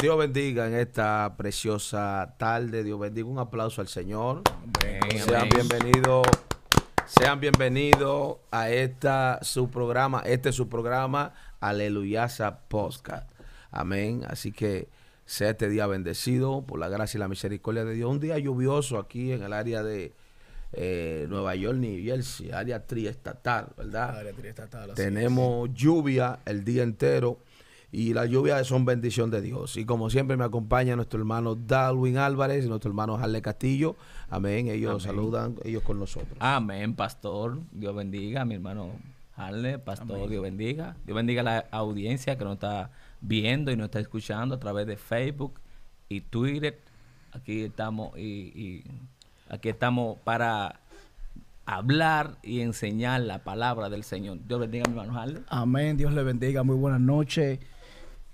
Dios bendiga en esta preciosa tarde. Dios bendiga. Un aplauso al Señor. sean bienvenidos. Sean bienvenidos a esta su programa. Este es su programa, Aleluyasa Podcast. Amén. Así que sea este día bendecido por la gracia y la misericordia de Dios. Un día lluvioso aquí en el área de eh, Nueva York, New Jersey, área triestatal, ¿verdad? Área triestatal, Tenemos lluvia el día entero y las lluvias son bendición de Dios. Y como siempre me acompaña nuestro hermano Darwin Álvarez y nuestro hermano Harle Castillo. Amén. Ellos saludan, ellos con nosotros. Amén, pastor. Dios bendiga a mi hermano Harle pastor. Dios bendiga. Dios bendiga a la audiencia que nos está viendo y nos está escuchando a través de Facebook y Twitter. Aquí estamos y, aquí estamos para hablar y enseñar la palabra del Señor. Dios bendiga a mi hermano Harley. Amén. Dios le bendiga. Muy buenas noches.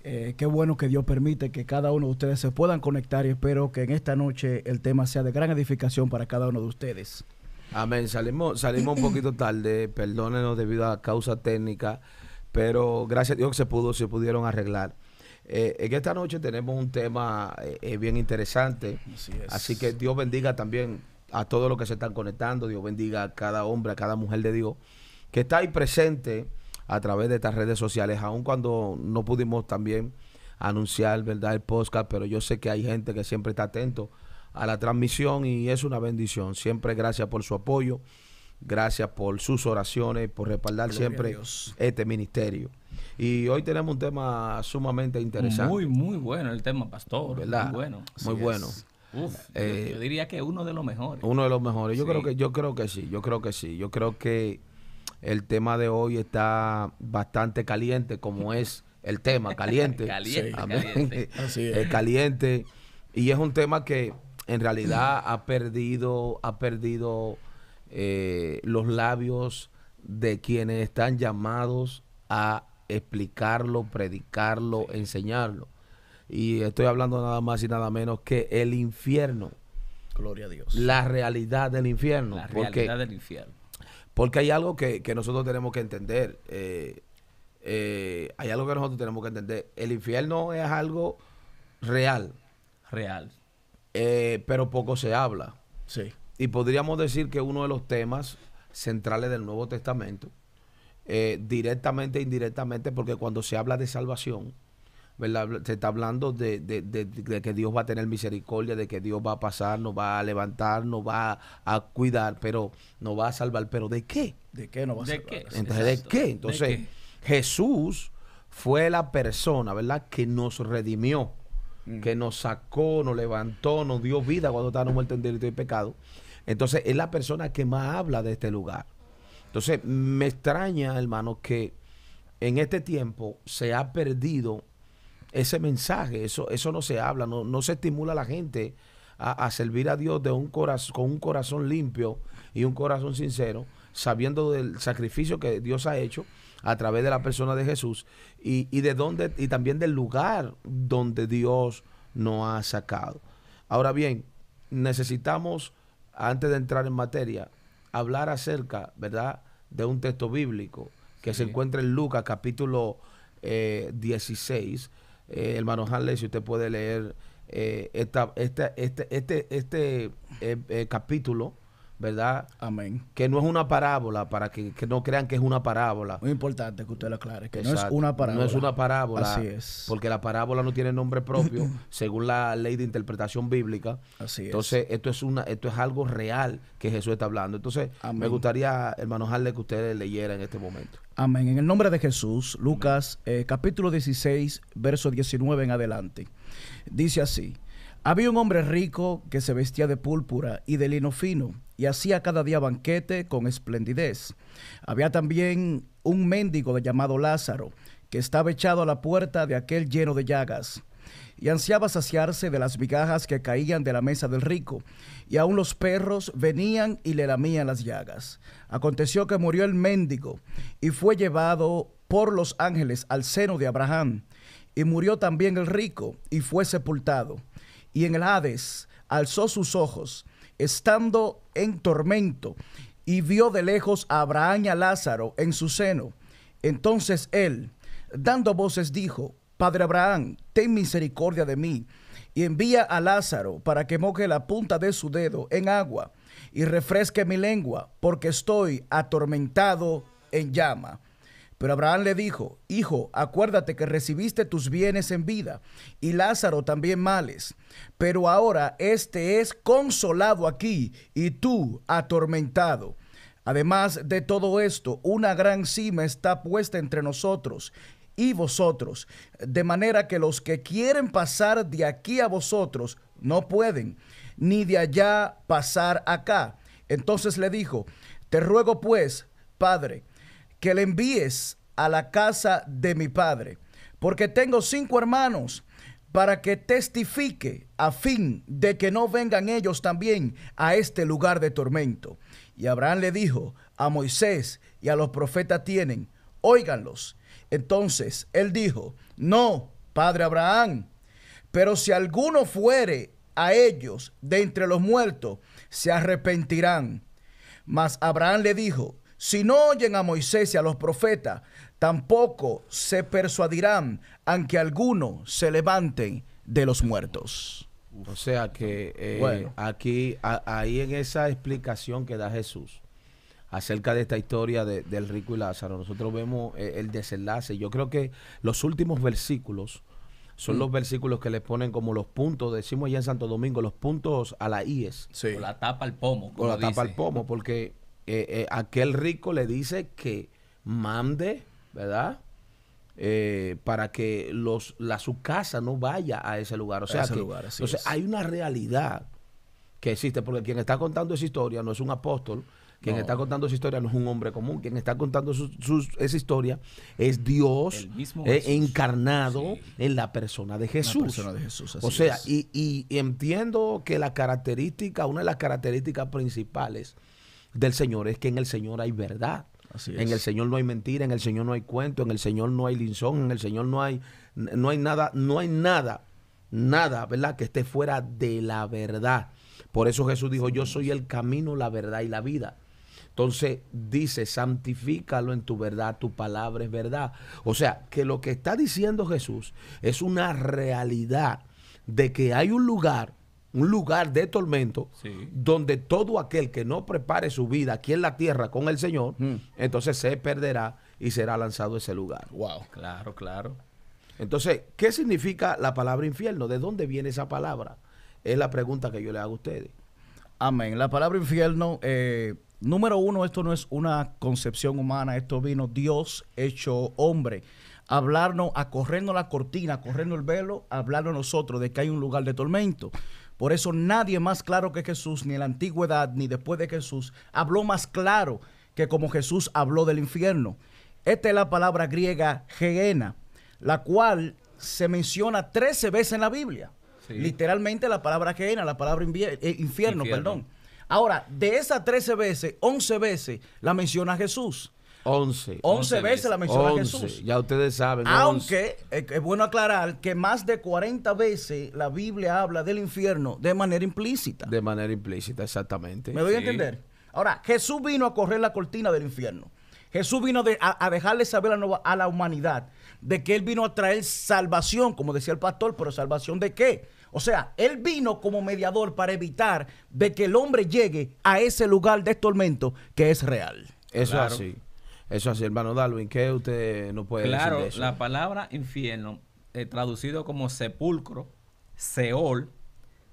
Eh, qué bueno que Dios permite que cada uno de ustedes se puedan conectar y espero que en esta noche el tema sea de gran edificación para cada uno de ustedes. Amén. Salimos, salimos un poquito tarde, perdónenos debido a causa técnica, pero gracias a Dios que se pudo, se pudieron arreglar. Eh, en esta noche tenemos un tema eh, bien interesante. Así, así que Dios bendiga también a todos los que se están conectando. Dios bendiga a cada hombre, a cada mujer de Dios que está ahí presente a través de estas redes sociales, aun cuando no pudimos también anunciar, ¿verdad?, el podcast, pero yo sé que hay gente que siempre está atento a la transmisión y es una bendición. Siempre gracias por su apoyo, gracias por sus oraciones, por respaldar siempre este ministerio. Y hoy tenemos un tema sumamente interesante. Muy, muy bueno el tema, pastor. ¿Verdad? Muy bueno. muy bueno. Eh, yo, diría que uno de los mejores. Uno de los mejores. Yo creo que, yo creo que sí, yo creo que sí. Yo creo que el tema de hoy está bastante caliente, como es el tema, caliente. caliente, caliente. Así es. caliente. Y es un tema que en realidad ha perdido, ha perdido eh, los labios de quienes están llamados a explicarlo, predicarlo, enseñarlo. Y estoy hablando nada más y nada menos que el infierno. Gloria a Dios. La realidad del infierno. La realidad del infierno. Porque hay algo que, nosotros tenemos que entender. Eh, eh, hay algo que nosotros tenemos que entender. El infierno es algo real. Real. Eh, pero poco se habla. Sí. Y podríamos decir que uno de los temas centrales del Nuevo Testamento, directamente e indirectamente, porque cuando se habla de salvación, se está hablando de, que Dios va a tener misericordia, de que Dios va a pasar, nos va a levantar, nos va a, cuidar, pero nos va a salvar. ¿Pero de qué? ¿De qué nos va a salvar? Entonces, ¿de qué? Entonces, Jesús fue la persona, ¿verdad?, que nos redimió, mm. que nos sacó, nos levantó, nos dio vida cuando estábamos muertos en delito y pecado. Entonces, es la persona que más habla de este lugar. Entonces, me extraña, hermano, que en este tiempo se ha perdido ese mensaje, eso, eso no se habla, no, se estimula a la gente a, servir a Dios de un con un corazón limpio y un corazón sincero, sabiendo del sacrificio que Dios ha hecho a través de la persona de Jesús y, de dónde, y también del lugar donde Dios nos ha sacado. Ahora bien, necesitamos, antes de entrar en materia, hablar acerca, ¿verdad?, de un texto bíblico que se encuentra en Lucas capítulo eh, 16, eh, hermano Hanley, si usted puede leer eh, este, este, este eh, capítulo ¿verdad? Amén. Que no es una parábola, para que, no crean que es una parábola. Muy importante que usted lo aclare, que no es una parábola. No es una parábola. Así es. Porque la parábola no tiene nombre propio, según la ley de interpretación bíblica. Así es. Entonces, esto es, una, esto es algo real que Jesús está hablando. Entonces, me gustaría, hermano Harle, que ustedes leyera en este momento. Amén. En el nombre de Jesús, Lucas, eh, capítulo 16, verso 19 en adelante. Dice así. Había un hombre rico que se vestía de púrpura y de lino fino y hacía cada día banquete con esplendidez. Había también un mendigo llamado Lázaro, que estaba echado a la puerta de aquel lleno de llagas, y ansiaba saciarse de las migajas que caían de la mesa del rico, y aun los perros venían y le lamían las llagas. Aconteció que murió el mendigo, y fue llevado por los ángeles al seno de Abraham, y murió también el rico, y fue sepultado, y en el Hades alzó sus ojos, estando en tormento, y vio de lejos a Abraham y a Lázaro en su seno. Entonces él, dando voces, dijo, Padre Abraham, ten misericordia de mí, y envía a Lázaro para que moje la punta de su dedo en agua y refresque mi lengua, porque estoy atormentado en llama. Pero Abraham le dijo, Hijo, acuérdate que recibiste tus bienes en vida y Lázaro también males. Pero ahora éste es consolado aquí y tú atormentado. Además de todo esto, una gran cima está puesta entre nosotros y vosotros, de manera que los que quieren pasar de aquí a vosotros no pueden, ni de allá pasar acá. Entonces le dijo, te ruego pues, Padre, que le envíes a la casa de mi padre, porque tengo cinco hermanos para que testifique a fin de que no vengan ellos también a este lugar de tormento. Y Abraham le dijo, a Moisés y a los profetas tienen, óiganlos. Entonces él dijo, no, padre Abraham, pero si alguno fuere a ellos de entre los muertos, se arrepentirán. Mas Abraham le dijo, si no oyen a Moisés y a los profetas, tampoco se persuadirán, aunque algunos se levanten de los muertos. O sea que eh, aquí, ahí en esa explicación que da Jesús acerca de esta historia del rico y Lázaro, nosotros vemos eh, el desenlace. Yo creo que los últimos versículos son mm. los versículos que le ponen como los puntos, decimos ya en Santo Domingo, los puntos a la IES. Sí. la tapa al pomo. Como o la tapa al pomo, porque eh, eh, aquel rico le dice que mande, ¿verdad? Eh, para que los, la, su casa no vaya a ese lugar. O sea, hay una realidad que existe, porque quien está contando esa historia no es un apóstol, quien está contando esa historia no es un hombre común. Quien está contando esa historia es Dios encarnado en la persona de Jesús. o sea, y, y, entiendo que la característica, una de las características principales del Señor es que en el Señor hay verdad. En el Señor no hay mentira, en el Señor no hay cuento, en el Señor no hay linzón, en el Señor no hay, no hay nada, no hay nada, nada, ¿verdad? Que esté fuera de la verdad. Por eso Jesús dijo, yo soy el camino, la verdad y la vida. Entonces dice, santifícalo en tu verdad, tu palabra es verdad. O sea, que lo que está diciendo Jesús es una realidad de que hay un lugar un lugar de tormento donde todo aquel que no prepare su vida aquí en la tierra con el Señor, mm. entonces se perderá y será lanzado a ese lugar. Wow. Claro, claro. Entonces, ¿qué significa la palabra infierno? ¿De dónde viene esa palabra? Es la pregunta que yo le hago a ustedes. Amén. La palabra infierno, eh, número uno, esto no es una concepción humana, esto vino Dios hecho hombre hablarnos, a la cortina, a el velo, a hablarnos nosotros de que hay un lugar de tormento. Por eso nadie más claro que Jesús, ni en la antigüedad, ni después de Jesús, habló más claro que como Jesús habló del infierno. Esta es la palabra griega geena, la cual se menciona 13 veces en la Biblia. Literalmente la palabra geena, la palabra eh, infierno, infierno, perdón. Ahora, de esas 13 veces, 11 veces la menciona Jesús. 11. 11 veces la menciona Jesús. Ya ustedes saben. Aunque eh, es bueno aclarar que más de 40 veces la Biblia habla del infierno de manera implícita. De manera implícita, exactamente. ¿Me doy a entender? Ahora, Jesús vino a correr la cortina del infierno. Jesús vino a, dejarle saber a, la humanidad de que Él vino a traer salvación, como decía el pastor, pero salvación de qué? O sea, Él vino como mediador para evitar de que el hombre llegue a ese lugar de tormento que es real. Eso es así. Eso así, hermano Darwin, ¿qué usted no puede claro, decir? Claro, la palabra infierno, eh, traducido como sepulcro, Seol,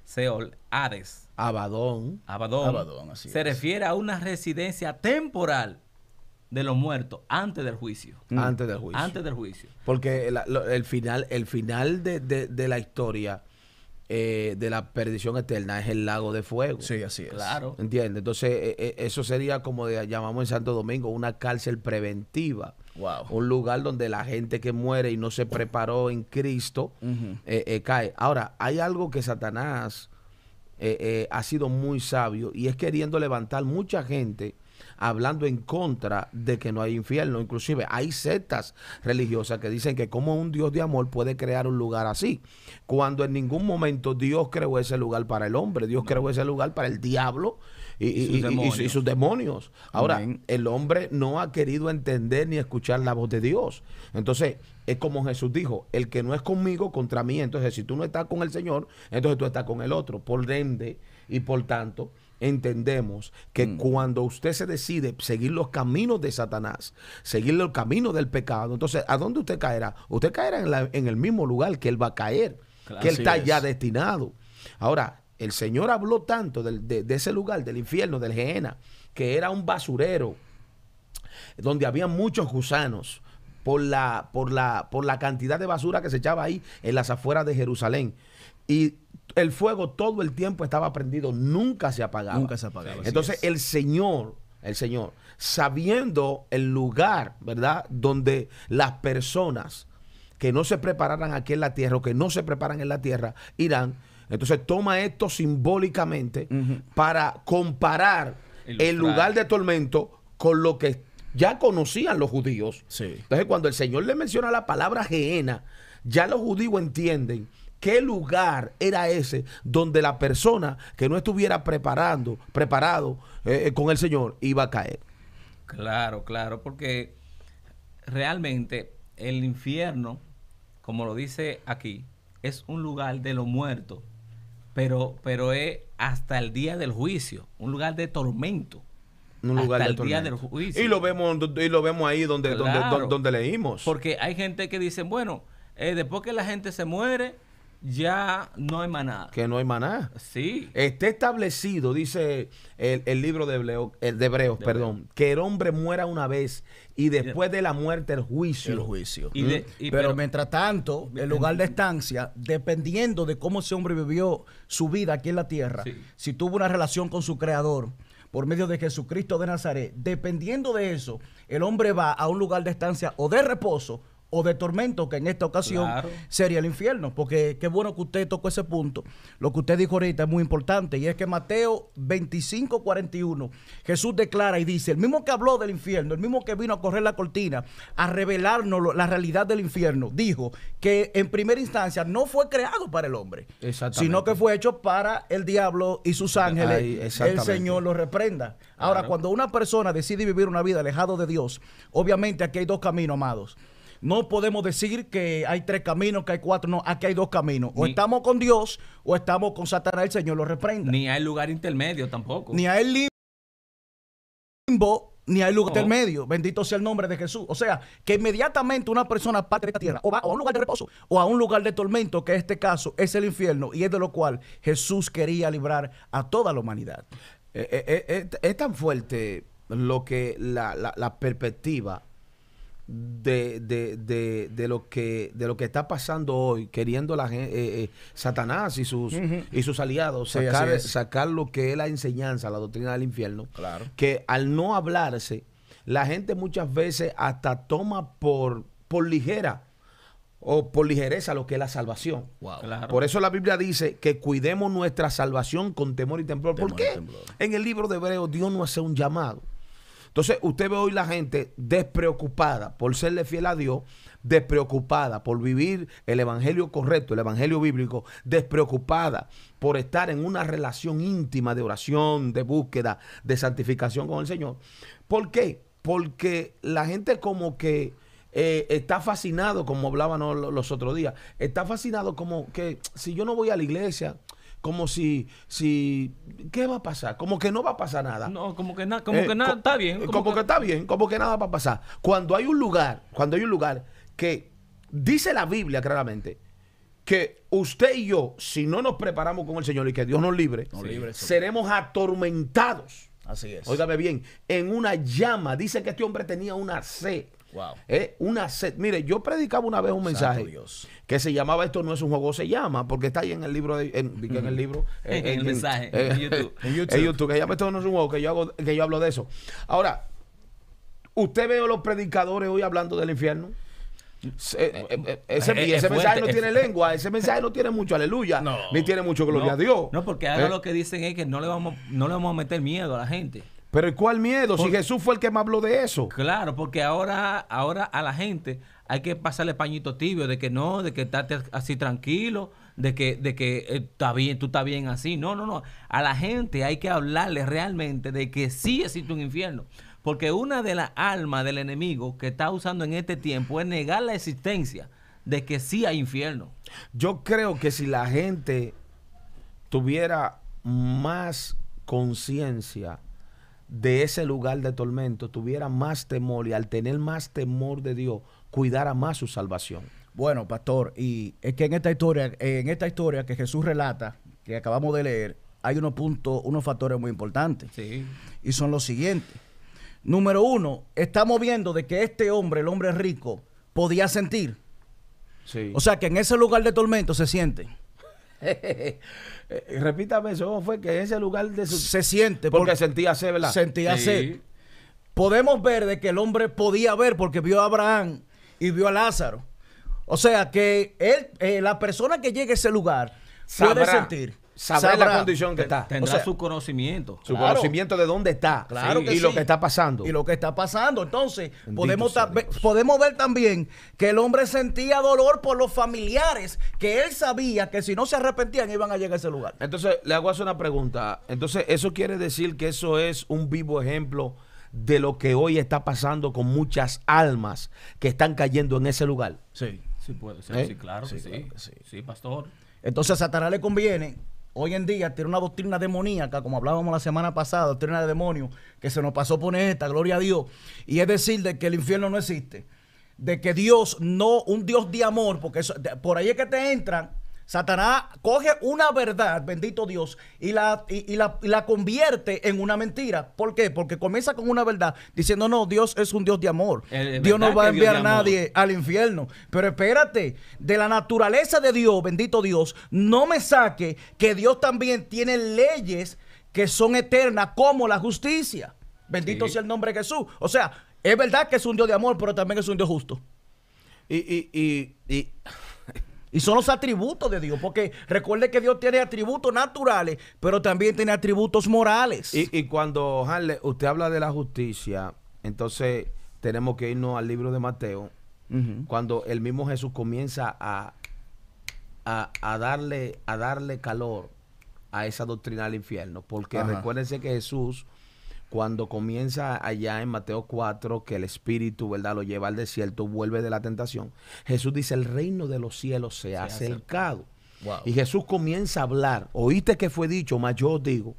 Seol, ares. Abadón. Abadón. Abadón así se refiere a una residencia temporal de los muertos antes del juicio. Mm. Antes del juicio. Antes del juicio. Porque el, final, el final de la historia eh, de la perdición eterna es el lago de fuego. Sí, así es. Claro. ¿Entiendes? Entonces, eh, eh, eso sería como llamamos en Santo Domingo una cárcel preventiva. Wow. Un lugar donde la gente que muere y no se preparó en Cristo cae. Ahora, hay algo que Satanás ha sido muy sabio y es queriendo levantar mucha gente hablando en contra de que no hay infierno. Inclusive hay sectas religiosas que dicen que como un Dios de amor puede crear un lugar así, cuando en ningún momento Dios creó ese lugar para el hombre, Dios creó ese lugar para el diablo y, sus, demonios. Ahora, el hombre no ha querido entender ni escuchar la voz de Dios. Entonces, es como Jesús dijo, el que no es conmigo, contra mí. Entonces, si tú no estás con el Señor, entonces tú estás con el otro. Por ende y por tanto, entendemos que mm. cuando usted se decide seguir los caminos de Satanás, seguir los caminos del pecado, entonces, ¿a dónde usted caerá? Usted caerá en, el mismo lugar que él va a caer, que él está ya destinado. Ahora, el Señor habló tanto de, ese lugar, del infierno, del Gehenna, que era un basurero, donde había muchos gusanos. Por la, por, la, por la cantidad de basura que se echaba ahí en las afueras de Jerusalén. Y el fuego todo el tiempo estaba prendido, nunca se apagaba. Nunca se Entonces el Señor, el Señor, sabiendo el lugar, ¿verdad? Donde las personas que no se prepararan aquí en la tierra o que no se preparan en la tierra irán. Entonces toma esto simbólicamente para comparar el lugar de tormento con lo que ya conocían los judíos. Entonces cuando el Señor le menciona la palabra Geena ya los judíos entienden ¿Qué lugar era ese donde la persona que no estuviera preparando, preparado eh, eh, con el Señor iba a caer? Claro, claro, porque realmente el infierno, como lo dice aquí, es un lugar de los muertos, pero, pero es hasta el día del juicio, un lugar de tormento. Un lugar hasta de el día del juicio. Y lo vemos, y lo vemos ahí donde, donde, leímos. Porque hay gente que dice, bueno, eh, después que la gente se muere, ya no hay maná. Que no hay maná. Sí. Está establecido, dice el, libro de, eh, de Hebreos, perdón, que el hombre muera una vez y después de la muerte el juicio. El juicio. pero, mientras tanto, el lugar de estancia, dependiendo de cómo ese hombre vivió su vida aquí en la tierra, si tuvo una relación con su creador por medio de Jesucristo de Nazaret, dependiendo de eso, el hombre va a un lugar de estancia o de reposo o de tormento, que en esta ocasión sería el infierno. Porque qué bueno que usted tocó ese punto. Lo que usted dijo ahorita es muy importante y es que Mateo 25, 41, Jesús declara y dice, el mismo que habló del infierno, el mismo que vino a correr la cortina, a revelarnos la realidad del infierno, dijo que en primera instancia no fue creado para el hombre, sino que fue hecho para el diablo y sus ángeles. el Señor lo reprenda. Ahora, cuando una persona decide vivir una vida alejado de Dios, obviamente aquí hay dos caminos, amados no podemos decir que hay tres caminos, que hay cuatro, no, aquí hay dos caminos. O estamos con Dios o estamos con Satanás, el Señor lo reprenda. Ni hay lugar intermedio tampoco. Ni hay limbo ni hay lugar oh. intermedio. Bendito sea el nombre de Jesús. O sea, que inmediatamente una persona parte de esta tierra o va a un lugar de reposo o a un lugar de tormento, que en este caso es el infierno y es de lo cual Jesús quería librar a toda la humanidad. Eh, eh, eh, es tan fuerte lo que la perspectiva de, de, lo que, de lo que está pasando hoy, queriendo la gente eh, eh, Satanás y sus, y sus aliados sacar, lo que es la enseñanza, la doctrina del infierno, que al no hablarse, la gente muchas veces hasta toma por, por ligera o por ligereza lo que es la salvación. Por eso la Biblia dice que cuidemos nuestra salvación con temor y temblor. porque ¿Por qué? En el libro de Hebreos Dios nos hace un llamado. Entonces, usted ve hoy la gente despreocupada por serle fiel a Dios, despreocupada por vivir el evangelio correcto, el evangelio bíblico, despreocupada por estar en una relación íntima de oración, de búsqueda, de santificación con el Señor. ¿Por qué? Porque la gente como que eh, está fascinado, como hablábamos los otros días, está fascinado como que si yo no voy a la iglesia, como si, si, ¿qué va a pasar? Como que no va a pasar nada. No, como que, nada, como eh, que nada, está bien. Como, que, está bien, como que nada va a pasar. Cuando hay un lugar, cuando hay un lugar que dice la Biblia claramente, que usted y yo, si no nos preparamos con el Señor y que Dios nos libre, nos libre seremos atormentados. Así es. Óigame bien, en una llama. Dice que este hombre tenía una sed. Wow. una sed. Mire, yo predicaba una vez un mensaje que se llamaba Esto no es un juego, se llama, porque está ahí en el libro, en, el libro. mensaje, eh, en, YouTube. en YouTube. que llama Esto no es un juego, que yo, hago, que yo hablo de eso. Ahora, ¿usted ve a los predicadores hoy hablando del infierno? ese, mensaje no tiene lengua, ese mensaje no tiene mucho aleluya, ni tiene mucho gloria a Dios. No, porque ahora eh. lo que dicen es que no le vamos no le vamos a meter miedo a la gente. Pero ¿cuál miedo? si Jesús fue el que me habló de eso. Claro, porque ahora, ahora a la gente hay que pasarle pañito tibio de que no, de que estás así tranquilo, de que, de que eh, está bien, tú estás bien así. No, no, no. A la gente hay que hablarle realmente de que sí existe un infierno. Porque una de las almas del enemigo que está usando en este tiempo es negar la existencia de que sí hay infierno. Yo creo que si la gente tuviera más conciencia de ese lugar de tormento tuviera más temor y al tener más temor de Dios, cuidara más su salvación. Bueno, pastor, y es que en esta historia, en esta historia que Jesús relata, que acabamos de leer, hay unos puntos, unos factores muy importantes. Sí. Y son los siguientes. Número uno, estamos viendo de que este hombre, el hombre rico, podía sentir. Sí. O sea que en ese lugar de tormento se siente. Repítame eso, fue que ese lugar Se siente. Porque, sentía sed, ¿verdad? Sentía sed. Podemos ver de que el hombre podía ver porque vio a Abraham y vio a Lázaro. O sea que él, eh, la persona que llegue a ese lugar puede sentir sabrá, la condición que está. Tendrá su conocimiento. Su conocimiento de dónde está. Claro sí, y lo que está pasando. Y lo que está pasando. Entonces, podemos, podemos ver también que el hombre sentía dolor por los familiares, que él sabía que si no se arrepentían iban a llegar a ese lugar. Entonces, le hago hacer una pregunta. Entonces, ¿eso quiere decir que eso es un vivo ejemplo? de lo que hoy está pasando con muchas almas que están cayendo en ese lugar. Sí, sí puede ser, ¿Eh? sí, claro, sí. Claro que sí, sí, pastor. Entonces a Satanás le conviene hoy en día tiene una doctrina demoníaca, como hablábamos la semana pasada, doctrina de demonio, que se nos pasó por esta, gloria a Dios. Y es decir, de que el infierno no existe, de que Dios no, un Dios de amor, porque por ahí es que te entran Satanás coge una verdad, bendito Dios, y la, la, convierte en una mentira. ¿Por qué? Porque comienza con una verdad diciendo, no, Dios es un Dios de amor. Eh, Dios no va a enviar a nadie al infierno. Pero espérate, de la naturaleza de Dios, bendito Dios, no me saque que Dios también tiene leyes que son eternas como la justicia. Bendito sea el nombre de Jesús. O sea, es verdad que es un Dios de amor, pero también es un Dios justo. y, y y son los atributos de Dios, porque recuerde que Dios tiene atributos naturales, pero también tiene atributos morales. Y, cuando, usted habla de la justicia, entonces tenemos que irnos al libro de Mateo, cuando el mismo Jesús comienza a, a, darle, a darle calor a esa doctrina del infierno, porque recuérdense que Jesús cuando comienza allá en Mateo 4 que el Espíritu, ¿verdad?, lo lleva al desierto, vuelve de la tentación. Jesús dice, el reino de los cielos se, ha acercado. Y Jesús comienza a hablar. Oíste que fue dicho, mas yo digo.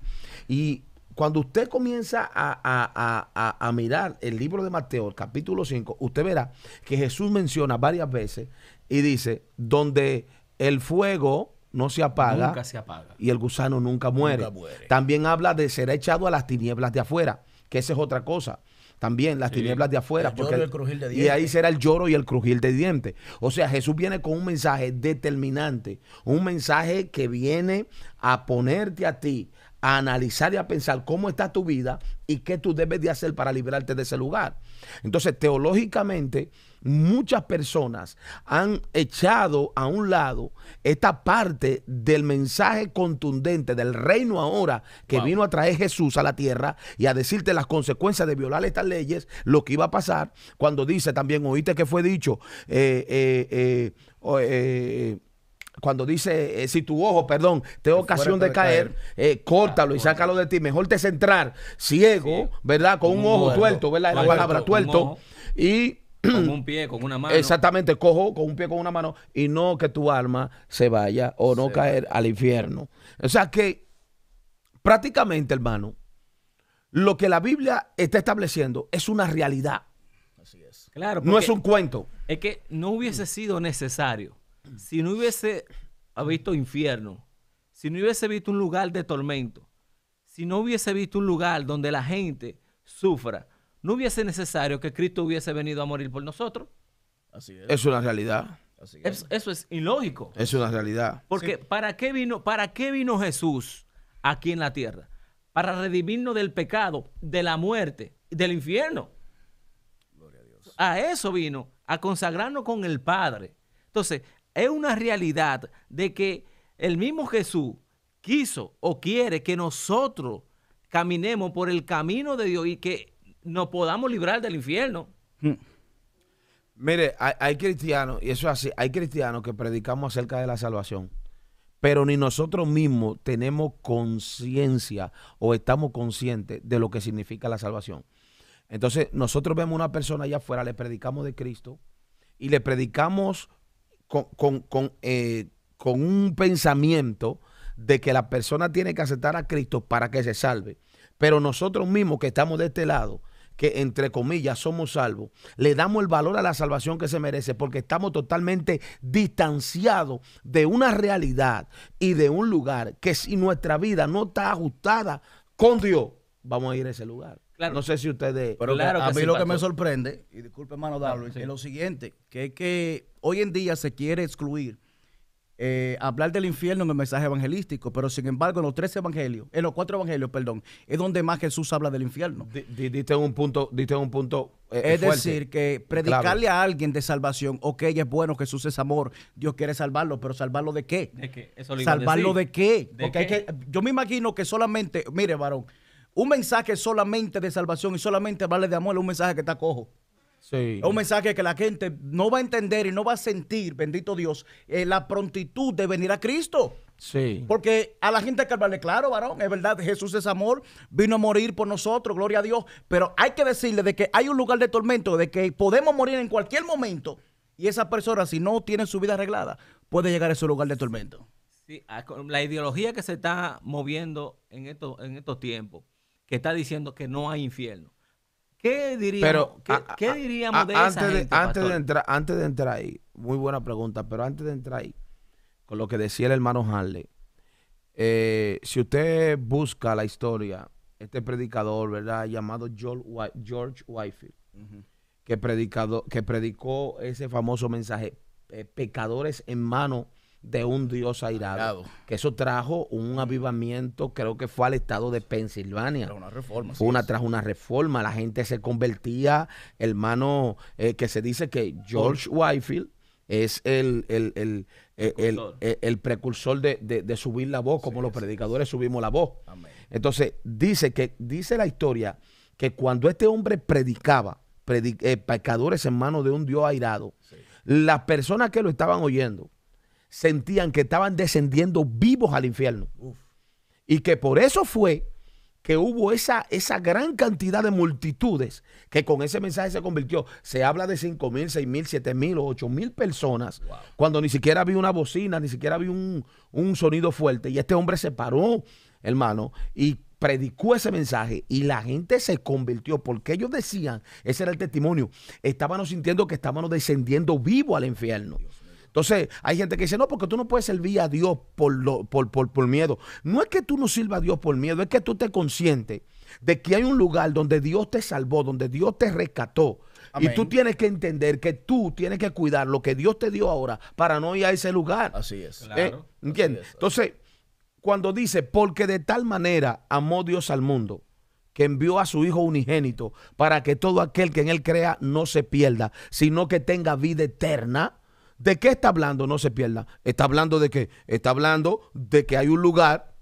Y cuando usted comienza a, a, mirar el libro de Mateo, capítulo 5, usted verá que Jesús menciona varias veces y dice, donde el fuego no se apaga. Nunca se apaga. Y el gusano nunca muere. También habla de ser echado a las tinieblas de afuera, que esa es otra cosa. También las tinieblas de afuera. porque, y, y ahí será el lloro y el crujir de dientes. O sea, Jesús viene con un mensaje determinante, un mensaje que viene a ponerte a ti, a analizar y a pensar cómo está tu vida y qué tú debes de hacer para liberarte de ese lugar. Entonces, teológicamente, muchas personas han echado a un lado esta parte del mensaje contundente del reino ahora que vino a traer Jesús a la tierra y a decirte las consecuencias de violar estas leyes, lo que iba a pasar cuando dice también, oíste que fue dicho, eh, eh, eh, cuando dice, si tu ojo, perdón, te da ocasión de caer, córtalo y ah, sácalo de ti. Mejor te centrar ciego, ¿verdad? Con un, ojo tuerto, ¿verdad? La palabra tuerto. Y con un pie, con una mano. Exactamente, cojo con un pie, con una mano, y no que tu alma se vaya o no caer al infierno. O sea que prácticamente, hermano, lo que la Biblia está estableciendo es una realidad. Así es. Claro, no es un cuento. Es que no hubiese sido necesario. Si no hubiese visto infierno, si no hubiese visto un lugar de tormento, si no hubiese visto un lugar donde la gente sufra, no hubiese necesario que Cristo hubiese venido a morir por nosotros. Así es. Es una realidad. eso es ilógico. Es una realidad. Porque ¿para, qué vino, ¿para qué vino Jesús aquí en la tierra? Para redimirnos del pecado, de la muerte, del infierno. Gloria a Dios. A eso vino, a consagrarnos con el Padre. Entonces, es una realidad de que el mismo Jesús quiso o quiere que nosotros caminemos por el camino de Dios y que nos podamos librar del infierno. Hmm. Mire, hay, cristianos, y eso es así, hay cristianos que predicamos acerca de la salvación, pero ni nosotros mismos tenemos conciencia o estamos conscientes de lo que significa la salvación. Entonces, nosotros vemos una persona allá afuera, le predicamos de Cristo y le predicamos con, con, con eh, un pensamiento de que la persona tiene que aceptar a Cristo para que se salve. Pero nosotros mismos que estamos de este lado, que, entre comillas, somos salvos, le damos el valor a la salvación que se merece porque estamos totalmente distanciados de una realidad y de un lugar que si nuestra vida no está ajustada con Dios, vamos a ir a ese lugar. No sé si ustedes... Pero claro a mí lo que me sorprende, y disculpe hermano Darwin, es lo siguiente, que es que hoy en día se quiere excluir eh, hablar del infierno en el mensaje evangelístico, pero sin embargo en los tres evangelios, en los cuatro evangelios, perdón, es donde más Jesús habla del infierno. diste un punto, diste un punto eh, es decir, que predicarle a alguien de salvación, ok, es bueno, Jesús es amor, Dios quiere salvarlo, pero ¿salvarlo de qué? ¿Salvarlo de qué? yo me imagino que solamente, mire, varón, un mensaje solamente de salvación y solamente vale de amor es un mensaje que está cojo. Es un mensaje que la gente no va a entender y no va a sentir, bendito Dios, eh, la prontitud de venir a Cristo. Sí. Porque a la gente hay que hablarle, claro, varón, es verdad, Jesús es amor, vino a morir por nosotros, gloria a Dios. Pero hay que decirle de que hay un lugar de tormento, de que podemos morir en cualquier momento. Y esa persona, si no tiene su vida arreglada, puede llegar a ese lugar de tormento. Sí, ah, la ideología que se está moviendo en estos, en estos tiempos, que está diciendo que no hay infierno ¿Qué diríamos, ¿qué, de antes esa gente, antes, de entrar, antes de entrar ahí, muy buena pregunta, pero antes de entrar ahí, con lo que decía el hermano Harley, eh, si usted busca la historia, este predicador, ¿verdad? Llamado George Whitefield, que, que predicó ese famoso mensaje, eh, pecadores en mano de un dios airado. Que eso trajo un avivamiento, creo que fue al estado de Pensilvania. una reforma. Fue una, trajo una reforma, la gente se convertía, hermano, eh, que se dice que George Whitefield es el, el, eh, precursor eh, de, subir la voz, como los predicadores subimos la voz. Entonces, dice que, dice la historia que cuando este hombre predicaba, pecadores en manos de un Dios airado, las personas que lo estaban oyendo, sentían que estaban descendiendo vivos al infierno. Y que por eso fue que hubo esa, esa gran cantidad de multitudes que con ese mensaje se convirtió. Se habla de 5.000, mil, 7.000, mil, mil o mil personas cuando ni siquiera había una bocina, ni siquiera había un, sonido fuerte. Y este hombre se paró, hermano, y predicó ese mensaje y la gente se convirtió porque ellos decían, ese era el testimonio, estábamos sintiendo que estábamos descendiendo vivo al infierno. Entonces, hay gente que dice, no, porque tú no puedes servir a Dios por, lo, por, por, por miedo. No es que tú no sirvas a Dios por miedo, es que tú te consciente de que hay un lugar donde Dios te salvó, donde Dios te rescató. Y tú tienes que entender que tú tienes que cuidar lo que Dios te dio ahora para no ir a ese lugar. Así es. ¿Eh? ¿Entiendes? Entonces, cuando dice, porque de tal manera amó Dios al mundo que envió a su Hijo unigénito para que todo aquel que en él crea no se pierda, sino que tenga vida eterna. ¿De qué está hablando? No se pierda. Está hablando de que está hablando de que hay un lugar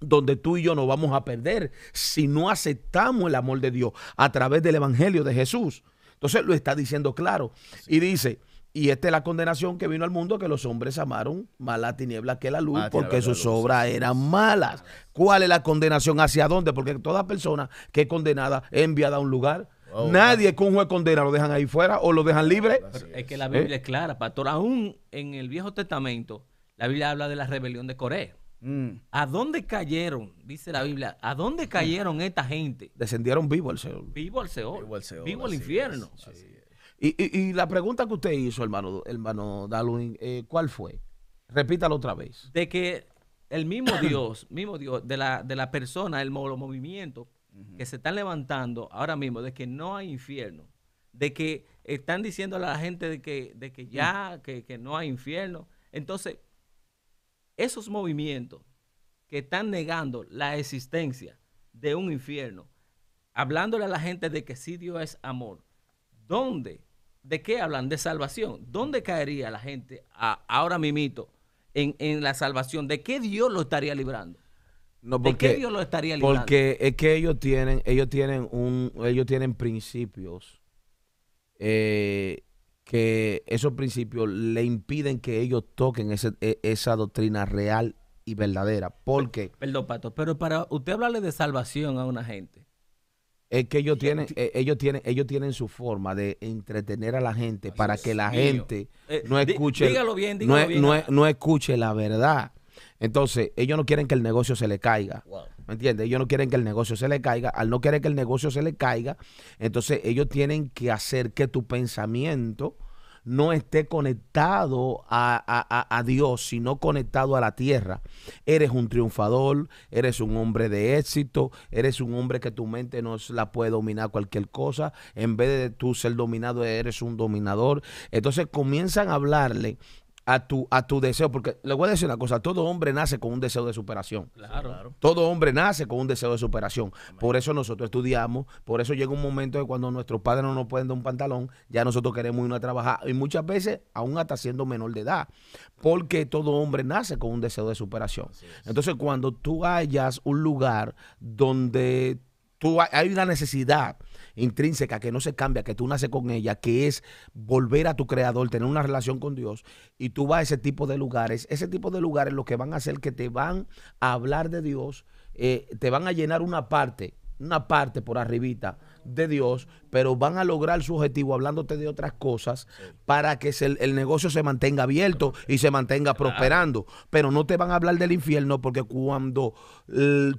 donde tú y yo no vamos a perder si no aceptamos el amor de Dios a través del evangelio de Jesús. Entonces lo está diciendo claro y dice, y esta es la condenación que vino al mundo, que los hombres amaron más la tiniebla que la luz, ah, porque sus obras eran malas. ¿Cuál es la condenación? ¿Hacia dónde? Porque toda persona que es condenada es enviada a un lugar Oh, Nadie con ah. juez condena lo dejan ahí fuera o lo dejan libre. Ah, es que la Biblia ¿Eh? es clara, pastor. Aún en el Viejo Testamento, la Biblia habla de la rebelión de Corea. Mm. ¿A dónde cayeron? Dice la Biblia. ¿A dónde cayeron esta gente? Descendieron vivo al Seol. Vivo al Seol. Vivo al, vivo al infierno. Y, la pregunta que usted hizo, hermano, hermano Darwin, eh, ¿cuál fue? Repítalo otra vez. De que el mismo Dios, mismo Dios, de la, de la persona, el movimiento, que se están levantando ahora mismo de que no hay infierno, de que están diciendo a la gente de que, de que ya, mm. que, no hay infierno. Entonces, esos movimientos que están negando la existencia de un infierno, hablándole a la gente de que sí Dios es amor, ¿dónde? ¿De qué hablan? De salvación. ¿Dónde caería la gente ahora mimito en, en la salvación? ¿De qué Dios lo estaría librando? porque, ¿De qué Dios lo estaría Porque es que ellos tienen, ellos tienen un, ellos tienen principios eh, que esos principios le impiden que ellos toquen e, esa doctrina real y verdadera. Porque. Perdón, Pato, pero para usted hablarle de salvación a una gente. Es que ellos tienen, eh, ellos tienen, ellos tienen su forma de entretener a la gente para que la gente eh, no escuche, no escuche la verdad. Entonces, ellos no quieren que el negocio se le caiga. ¿Me entiendes? Ellos no quieren que el negocio se le caiga. Al no querer que el negocio se le caiga, entonces ellos tienen que hacer que tu pensamiento no esté conectado a, a, Dios, sino conectado a la tierra. Eres un triunfador, eres un hombre de éxito, eres un hombre que tu mente no la puede dominar cualquier cosa. En vez de tú ser dominado, eres un dominador. Entonces comienzan a hablarle a tu, a tu deseo, porque le voy a decir una cosa, todo hombre nace con un deseo de superación. Claro. Todo hombre nace con un deseo de superación. Por eso nosotros estudiamos, por eso llega un momento de cuando nuestros padres no nos pueden dar un pantalón, ya nosotros queremos irnos a trabajar y muchas veces aún hasta siendo menor de edad, porque todo hombre nace con un deseo de superación. Entonces cuando tú hayas un lugar donde tú hay una necesidad, intrínseca que no se cambia, que tú naces con ella, que es volver a tu creador, tener una relación con Dios, y tú vas a ese tipo de lugares, ese tipo de lugares lo que van a hacer que te van a hablar de Dios, eh, te van a llenar una parte, una parte por arribita de Dios, pero van a lograr su objetivo hablándote de otras cosas para que el negocio se mantenga abierto y se mantenga prosperando. Pero no te van a hablar del infierno porque cuando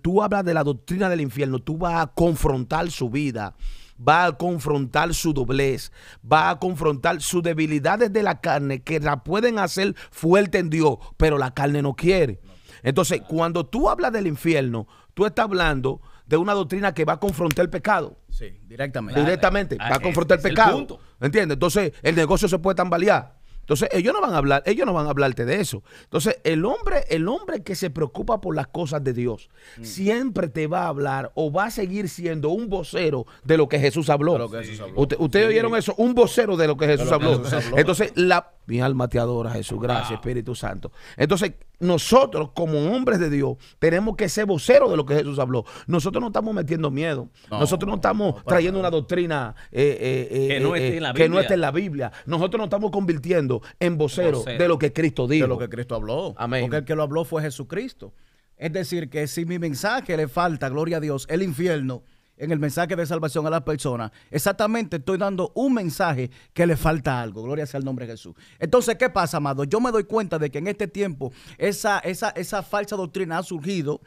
tú hablas de la doctrina del infierno, tú vas a confrontar su vida va a confrontar su doblez, va a confrontar sus debilidades de la carne que la pueden hacer fuerte en Dios, pero la carne no quiere. Entonces, cuando tú hablas del infierno, tú estás hablando de una doctrina que va a confrontar el pecado. Sí, directamente. Directamente, ah, va a confrontar el pecado. ¿Entiendes? Entonces, el negocio se puede tambalear. Entonces, ellos no van a hablar, ellos no van a hablarte de eso. Entonces, el hombre, el hombre que se preocupa por las cosas de Dios, mm. siempre te va a hablar o va a seguir siendo un vocero de lo que Jesús habló. ustedes oyeron eso, un vocero de lo que Jesús, habló. Entonces, la, mi alma te adora, Jesús, gracias, ah. Espíritu Santo. Entonces, nosotros como hombres de Dios tenemos que ser voceros de lo que Jesús habló. Nosotros no estamos metiendo miedo. nosotros no estamos trayendo una doctrina que, no esté en la Biblia. Nosotros no estamos convirtiendo en voceros Vocero. de lo que Cristo dijo. De lo que Cristo habló. Porque el que lo habló fue Jesucristo. Es decir, que si mi mensaje le falta, gloria a Dios, el infierno, en el mensaje de salvación a las personas, exactamente estoy dando un mensaje que le falta algo. Gloria sea el nombre de Jesús. Entonces, ¿qué pasa, amado? Yo me doy cuenta de que en este tiempo esa, esa, falsa doctrina ha surgido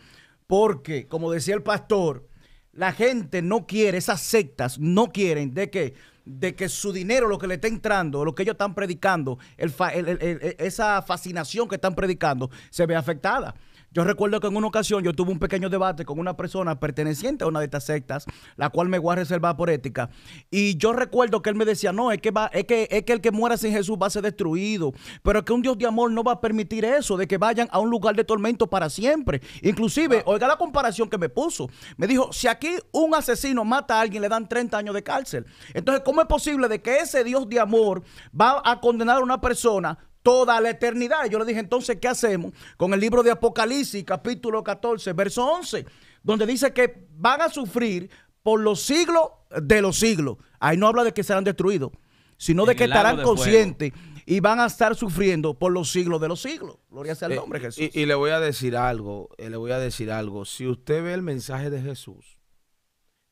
porque, como decía el pastor, la gente no quiere, esas sectas no quieren de que, de que su dinero, lo que le está entrando, lo que ellos están predicando, esa fascinación que están predicando, se ve afectada. Yo recuerdo que en una ocasión yo tuve un pequeño debate con una persona perteneciente a una de estas sectas, la cual me voy a reservar por ética. Y yo recuerdo que él me decía, no, es que, va, es que, es que el que muera sin Jesús va a ser destruido, pero que un Dios de amor no va a permitir eso, de que vayan a un lugar de tormento para siempre. Inclusive, ah. oiga la comparación que me puso. Me dijo, si aquí un asesino mata a alguien, le dan 30 años de cárcel. Entonces, ¿cómo es posible de que ese Dios de amor va a condenar a una persona toda la eternidad. Yo le dije entonces, ¿qué hacemos con el libro de Apocalipsis, capítulo 14, verso 11, donde dice que van a sufrir por los siglos de los siglos? Ahí no habla de que serán destruidos, sino de que estarán conscientes y van a estar sufriendo por los siglos de los siglos. Gloria sea al eh, nombre de Jesús. Y, le voy a decir algo, eh, le voy a decir algo. Si usted ve el mensaje de Jesús,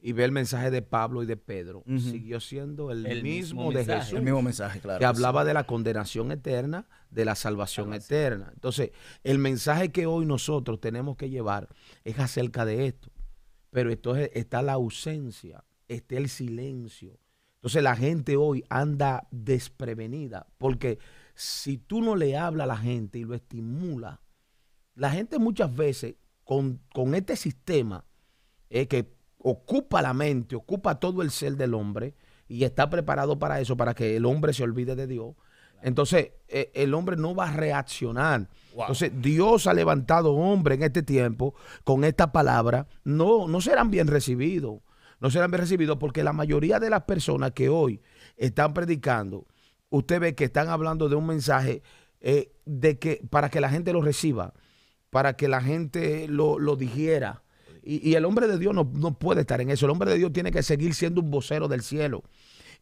y ve el mensaje de Pablo y de Pedro, siguió siendo el, mismo, de Jesús. El mismo mensaje, claro. Que hablaba de la condenación eterna, de la salvación eterna. Entonces, el mensaje que hoy nosotros tenemos que llevar es acerca de esto. Pero esto está la ausencia, está el silencio. Entonces, la gente hoy anda desprevenida, porque si tú no le hablas a la gente y lo estimulas, la gente muchas veces con, este sistema eh, que ocupa la mente, ocupa todo el ser del hombre y está preparado para eso, para que el hombre se olvide de Dios. Entonces, eh, el hombre no va a reaccionar. Entonces, Dios ha levantado hombre en este tiempo con esta palabra. No, no serán bien recibidos. No serán bien recibidos porque la mayoría de las personas que hoy están predicando, usted ve que están hablando de un mensaje eh, de que, para que la gente lo reciba, para que la gente lo, lo digiera y, el hombre de Dios no, no puede estar en eso. El hombre de Dios tiene que seguir siendo un vocero del cielo.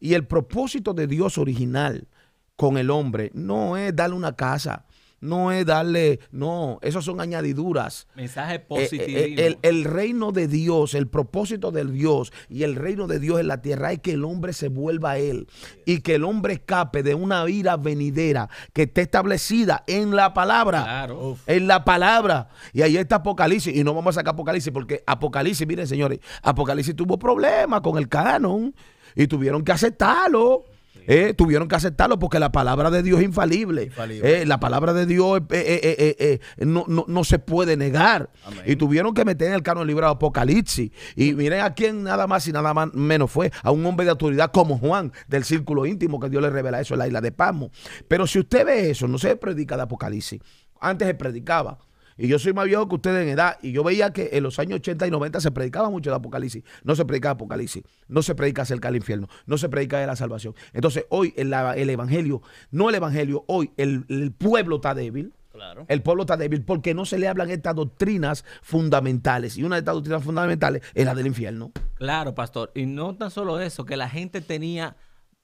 Y el propósito de Dios original con el hombre no es darle una casa, no es darle, no, esas son añadiduras. Mensaje eh, eh, eh, positivo. el, reino de Dios, el propósito del Dios y el reino de Dios en la tierra es que el hombre se vuelva a él y que el hombre escape de una ira venidera que esté establecida en la palabra. En la palabra. Y ahí está Apocalipsis. Y no vamos a sacar Apocalipsis porque Apocalipsis, miren señores, Apocalipsis tuvo problemas con el canon y tuvieron que aceptarlo. Eh, tuvieron que aceptarlo porque la palabra de Dios es infalible. Eh, la palabra de Dios eh, no, se puede negar. Y tuvieron que meter en el canon el de Apocalipsis. Y miren a quién nada más y nada más, menos fue, a un hombre de autoridad como Juan, del círculo íntimo que Dios le revela eso en la isla de Pasmo. Pero si usted ve eso, no se predica de Apocalipsis. Antes se predicaba y yo soy más viejo que ustedes en edad. Y yo veía que en los años 80 y 90 se predicaba mucho el Apocalipsis. No se predica Apocalipsis. No se predica acerca del infierno. No se predica de la salvación. Entonces, hoy el, el Evangelio, no el Evangelio, hoy el, pueblo está débil. Claro. El pueblo está débil porque no se le hablan estas doctrinas fundamentales. Y una de estas doctrinas fundamentales es la del infierno. Claro, pastor. Y no tan solo eso, que la gente tenía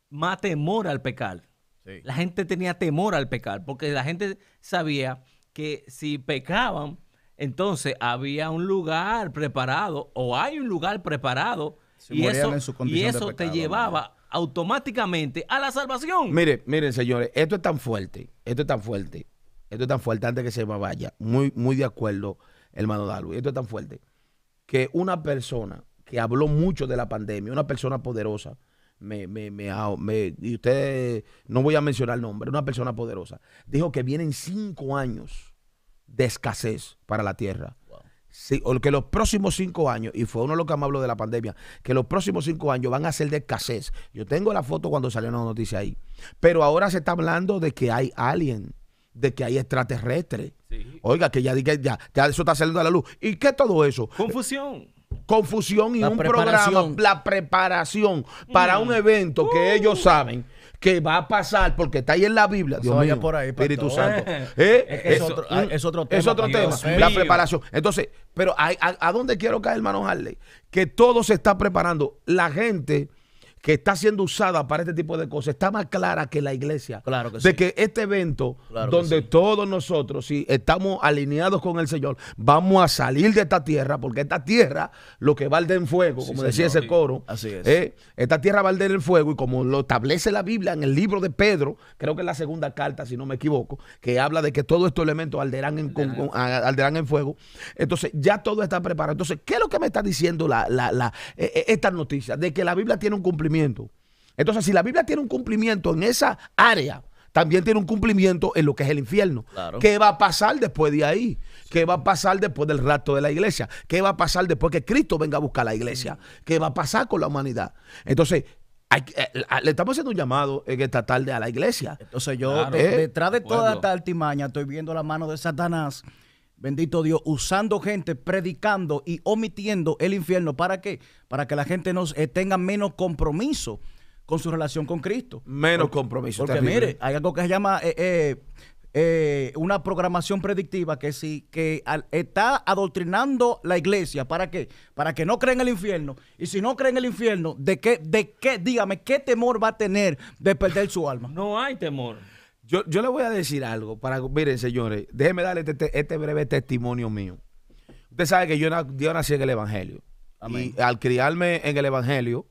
más temor al pecar. La gente tenía temor al pecar porque la gente sabía si pecaban, entonces había un lugar preparado o hay un lugar preparado y eso, y eso te llevaba automáticamente a la salvación. Mire, miren señores, esto es tan fuerte, esto es tan fuerte, esto es tan fuerte antes que se me vaya, muy, muy de acuerdo, hermano Dalu esto es tan fuerte, que una persona que habló mucho de la pandemia, una persona poderosa, me, me, me, ah, y usted, no voy a mencionar el nombre, una persona poderosa, dijo que vienen cinco años de escasez para la tierra. Sí, o que los próximos cinco años, y fue uno de los que me habló de la pandemia, que los próximos cinco años van a ser de escasez. Yo tengo la foto cuando salió una noticia ahí. Pero ahora se está hablando de que hay alien, de que hay extraterrestres. Oiga, que ya, ya, ya eso está saliendo a la luz. ¿Y qué todo eso? Confusión confusión y un programa, la preparación para mm. un evento que ellos saben que va a pasar porque está ahí en la Biblia. Dios mío, por ahí, Espíritu Santo. Eh, ah, es, otro, tema. Es otro tema. La preparación. Entonces, pero a dónde quiero caer, hermano Harley? Que todo se está preparando. La gente que está siendo usada para este tipo de cosas está más clara que la iglesia. Claro de que este evento, donde todos nosotros, si estamos alineados con el Señor, vamos a salir de esta tierra, porque esta tierra lo que va en fuego, como decía ese coro, eh, esta tierra va en fuego, y como lo establece la Biblia en el libro de Pedro, creo que es la segunda carta, si no me equivoco, que habla de que todos estos elementos alderán en, en fuego. Entonces, ya todo está preparado. Entonces, ¿qué es lo que me está diciendo eh, eh, Esta noticia De que la Biblia tiene un cumplimiento entonces, si la Biblia tiene un cumplimiento en esa área, también tiene un cumplimiento en lo que es el infierno. ¿Qué va a pasar después de ahí? ¿Qué va a pasar después del rato de la iglesia? ¿Qué va a pasar después que Cristo venga a buscar la iglesia? Mm. ¿Qué va a pasar con la humanidad? Entonces, eh, le estamos haciendo un llamado en esta tarde a la iglesia. Entonces yo, detrás de toda esta altimaña, estoy viendo la mano de Satanás bendito Dios, usando gente, predicando y omitiendo el infierno. ¿Para qué? Para que la gente nos, eh, tenga menos compromiso con su relación con Cristo. Menos compromiso. Porque mire, hay algo que se llama eh, eh, una programación predictiva que sí, que está adoctrinando la iglesia. ¿Para qué? Para que no crean el infierno. Y si no creen el infierno, ¿de qué, de qué, dígame, qué temor va a tener de perder su alma? No hay temor. Yo, yo le voy a decir algo para. Miren, señores, déjenme darle este, este, breve testimonio mío. Usted sabe que yo, nací en el Evangelio. Y al criarme en el Evangelio,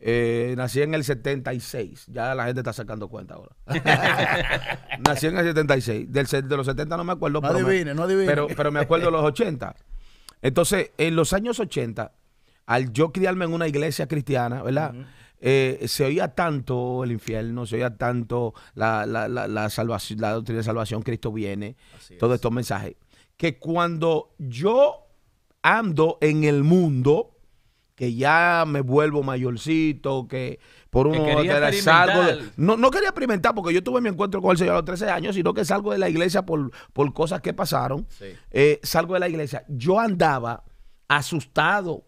eh, nací en el 76. Ya la gente está sacando cuenta ahora. nací en el 76. Del, de los 70 no me acuerdo. pero me, no adivine. Pero, me acuerdo de los 80. Entonces, en los años 80, al yo criarme en una iglesia cristiana, ¿verdad? Eh, se oía tanto el infierno, se oía tanto la, salvación, la doctrina de salvación, Cristo viene, todos estos mensajes, que cuando yo ando en el mundo, que ya me vuelvo mayorcito, que por un salgo. no, quería experimentar porque yo tuve mi encuentro con el Señor a los 13 años, sino que salgo de la iglesia por, por cosas que pasaron. Eh, salgo de la iglesia. Yo andaba asustado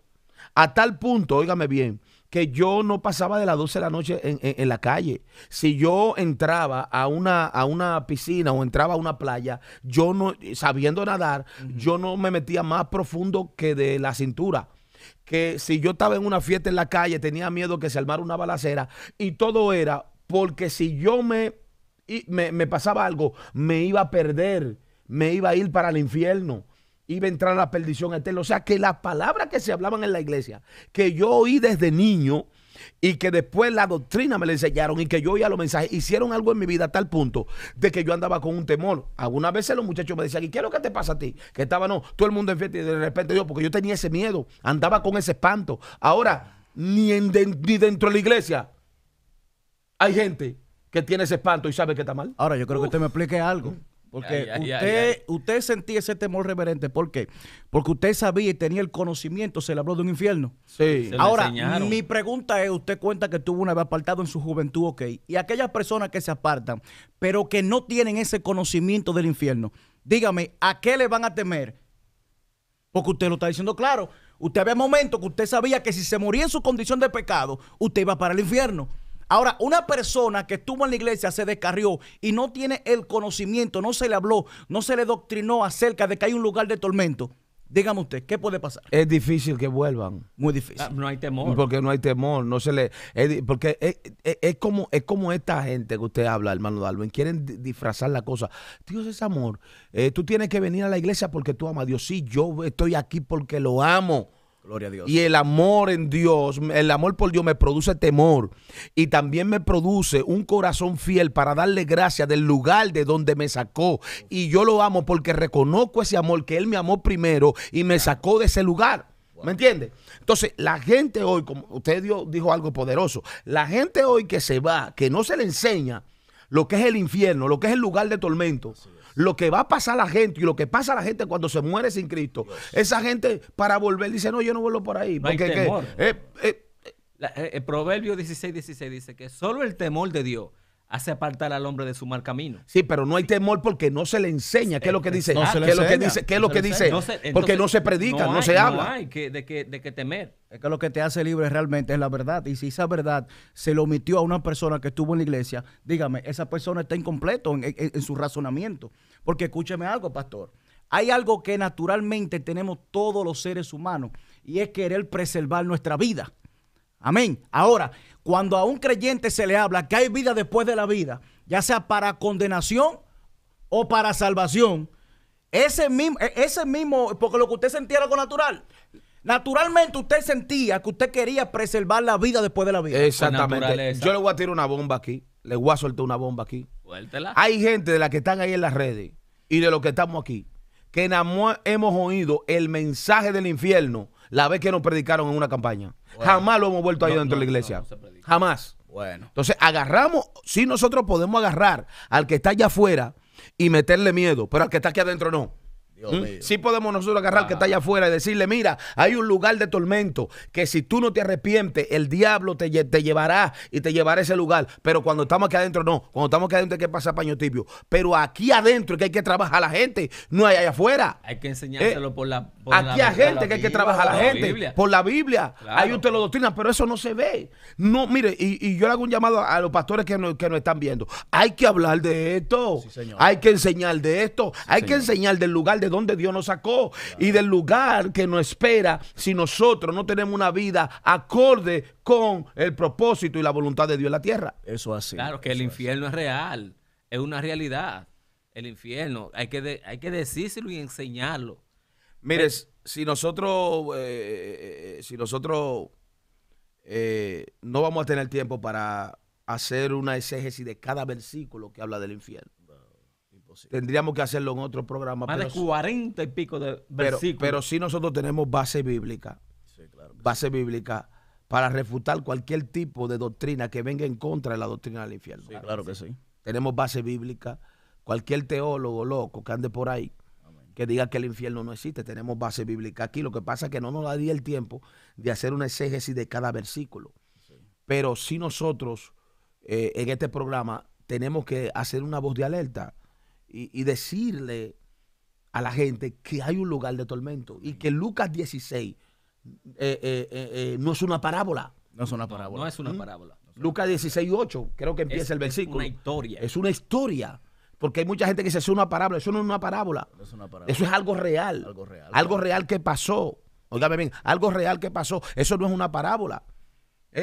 a tal punto, óigame bien, que yo no pasaba de las 12 de la noche en, la calle. Si yo entraba a una, a una piscina o entraba a una playa, yo no, sabiendo nadar, yo no me metía más profundo que de la cintura. Que si yo estaba en una fiesta en la calle, tenía miedo que se armara una balacera. Y todo era porque si yo me, me, me pasaba algo, me iba a perder, me iba a ir para el infierno iba a entrar a la perdición eterna. O sea que las palabras que se hablaban en la iglesia, que yo oí desde niño y que después la doctrina me la enseñaron y que yo oía los mensajes, hicieron algo en mi vida a tal punto de que yo andaba con un temor. Algunas veces los muchachos me decían, ¿y qué es lo que te pasa a ti? Que estaba, no, todo el mundo en y de repente yo, porque yo tenía ese miedo, andaba con ese espanto. Ahora, ni, en ni dentro de la iglesia hay gente que tiene ese espanto y sabe que está mal. Ahora, yo creo que usted me explique algo. Porque usted, usted sentía ese temor reverente. ¿Por qué? Porque usted sabía y tenía el conocimiento, se le habló de un infierno. Sí. Ahora, mi pregunta es, usted cuenta que tuvo una vez apartado en su juventud, ok. Y aquellas personas que se apartan, pero que no tienen ese conocimiento del infierno, dígame, ¿a qué le van a temer? Porque usted lo está diciendo claro. Usted había momentos que usted sabía que si se moría en su condición de pecado, usted iba para el infierno. Ahora, una persona que estuvo en la iglesia se descarrió y no tiene el conocimiento, no se le habló, no se le doctrinó acerca de que hay un lugar de tormento. Dígame usted, ¿qué puede pasar? Es difícil que vuelvan. Muy difícil. Ah, no hay temor. Porque no hay temor, no se le... porque es, como, es como esta gente que usted habla, hermano Dalvin, quieren disfrazar la cosa. Dios es amor. Eh, tú tienes que venir a la iglesia porque tú amas a Dios. Sí, yo estoy aquí porque lo amo. Y el amor en Dios, el amor por Dios me produce temor y también me produce un corazón fiel para darle gracias del lugar de donde me sacó. Y yo lo amo porque reconozco ese amor que Él me amó primero y me sacó de ese lugar. ¿Me entiende? Entonces, la gente hoy, como usted dijo algo poderoso, la gente hoy que se va, que no se le enseña lo que es el infierno, lo que es el lugar de tormento, lo que va a pasar a la gente y lo que pasa a la gente cuando se muere sin Cristo, esa gente para volver dice, no, yo no vuelvo por ahí. porque el eh, eh, eh, Proverbio 16, 16 dice que solo el temor de Dios hace apartar al hombre de su mal camino. Sí, pero no hay temor porque no se le enseña. ¿Qué es lo que eh, dice? ¿Qué es lo que dice? ¿Qué es lo que dice? porque no se predica, no, se habla. hay que, de, que, temer. Es que lo que te hace libre realmente es la verdad. Y si esa verdad se lo omitió a una persona que estuvo en la iglesia, dígame, esa persona está incompleto en su razonamiento. Porque escúcheme algo, pastor. Hay algo que naturalmente tenemos todos los seres humanos y es querer preservar nuestra vida. Amén. Ahora, cuando a un creyente se le habla que hay vida después de la vida, ya sea para condenación o para salvación, ese mismo, e, ese mismo, porque lo que usted sentía era algo natural. Naturalmente usted sentía que usted quería preservar la vida después de la vida. Exactamente. Yo le voy a tirar una bomba aquí, le voy a soltar una bomba aquí. Suéltela. Hay gente de la que están ahí en las redes y de los que estamos aquí, que hemos oído el mensaje del infierno la vez que nos predicaron en una campaña. Jamás lo hemos vuelto a ahí dentro de la iglesia. Jamás. Bueno. Entonces, agarramos, sí nosotros podemos agarrar al que está allá afuera y meterle miedo, pero al que está aquí adentro no si ¿Mm? podemos nosotros agarrar que está allá afuera y decirle, mira, hay un lugar de tormento que si tú no te arrepientes, el diablo te, te llevará y te llevará a ese lugar. Pero cuando estamos aquí adentro, no. Cuando estamos aquí adentro hay que pasar paño tibio. Pero aquí adentro que hay que trabajar a la gente, no hay allá afuera. Hay que enseñárselo eh, por la... Por aquí hay gente que hay que trabajar a la, gente. Por la Biblia. hay Ahí usted lo doctrina, pero eso no se ve. No, mire, y, yo le hago un llamado a los pastores que nos no están viendo. Hay que hablar de esto. hay que enseñar de esto. hay que enseñar del lugar de donde Dios nos sacó y del lugar que nos espera si nosotros no tenemos una vida acorde con el propósito y la voluntad de Dios en la tierra. Eso así. Claro que el infierno es real, es una realidad. El infierno, hay que, hay que decírselo y enseñarlo. Mire, si nosotros, eh, si nosotros eh, no vamos a tener tiempo para hacer una exégesis de cada versículo que habla del infierno. Tendríamos que hacerlo en otro programa. Más de 40 y pico de versículos. Pero, si nosotros tenemos base bíblica. base bíblica para refutar cualquier tipo de doctrina que venga en contra de la doctrina del infierno. claro que sí. Tenemos base bíblica. Cualquier teólogo loco que ande por ahí que diga que el infierno no existe. Tenemos base bíblica aquí. Lo que pasa es que no nos daría el tiempo de hacer una exégesis de cada versículo. Pero si nosotros eh, en este programa tenemos que hacer una voz de alerta y, decirle a la gente que hay un lugar de tormento y que Lucas 16 eh, eh, eh, no es una parábola. No es una parábola. No, es una parábola. Lucas 16, 8, creo que empieza el versículo. Es una historia. Es una historia. Porque hay mucha gente que dice, es una parábola. Eso no es una parábola. Eso es algo real. Algo real. Algo real que pasó. Óigame bien, algo real que pasó. Eso no es una parábola.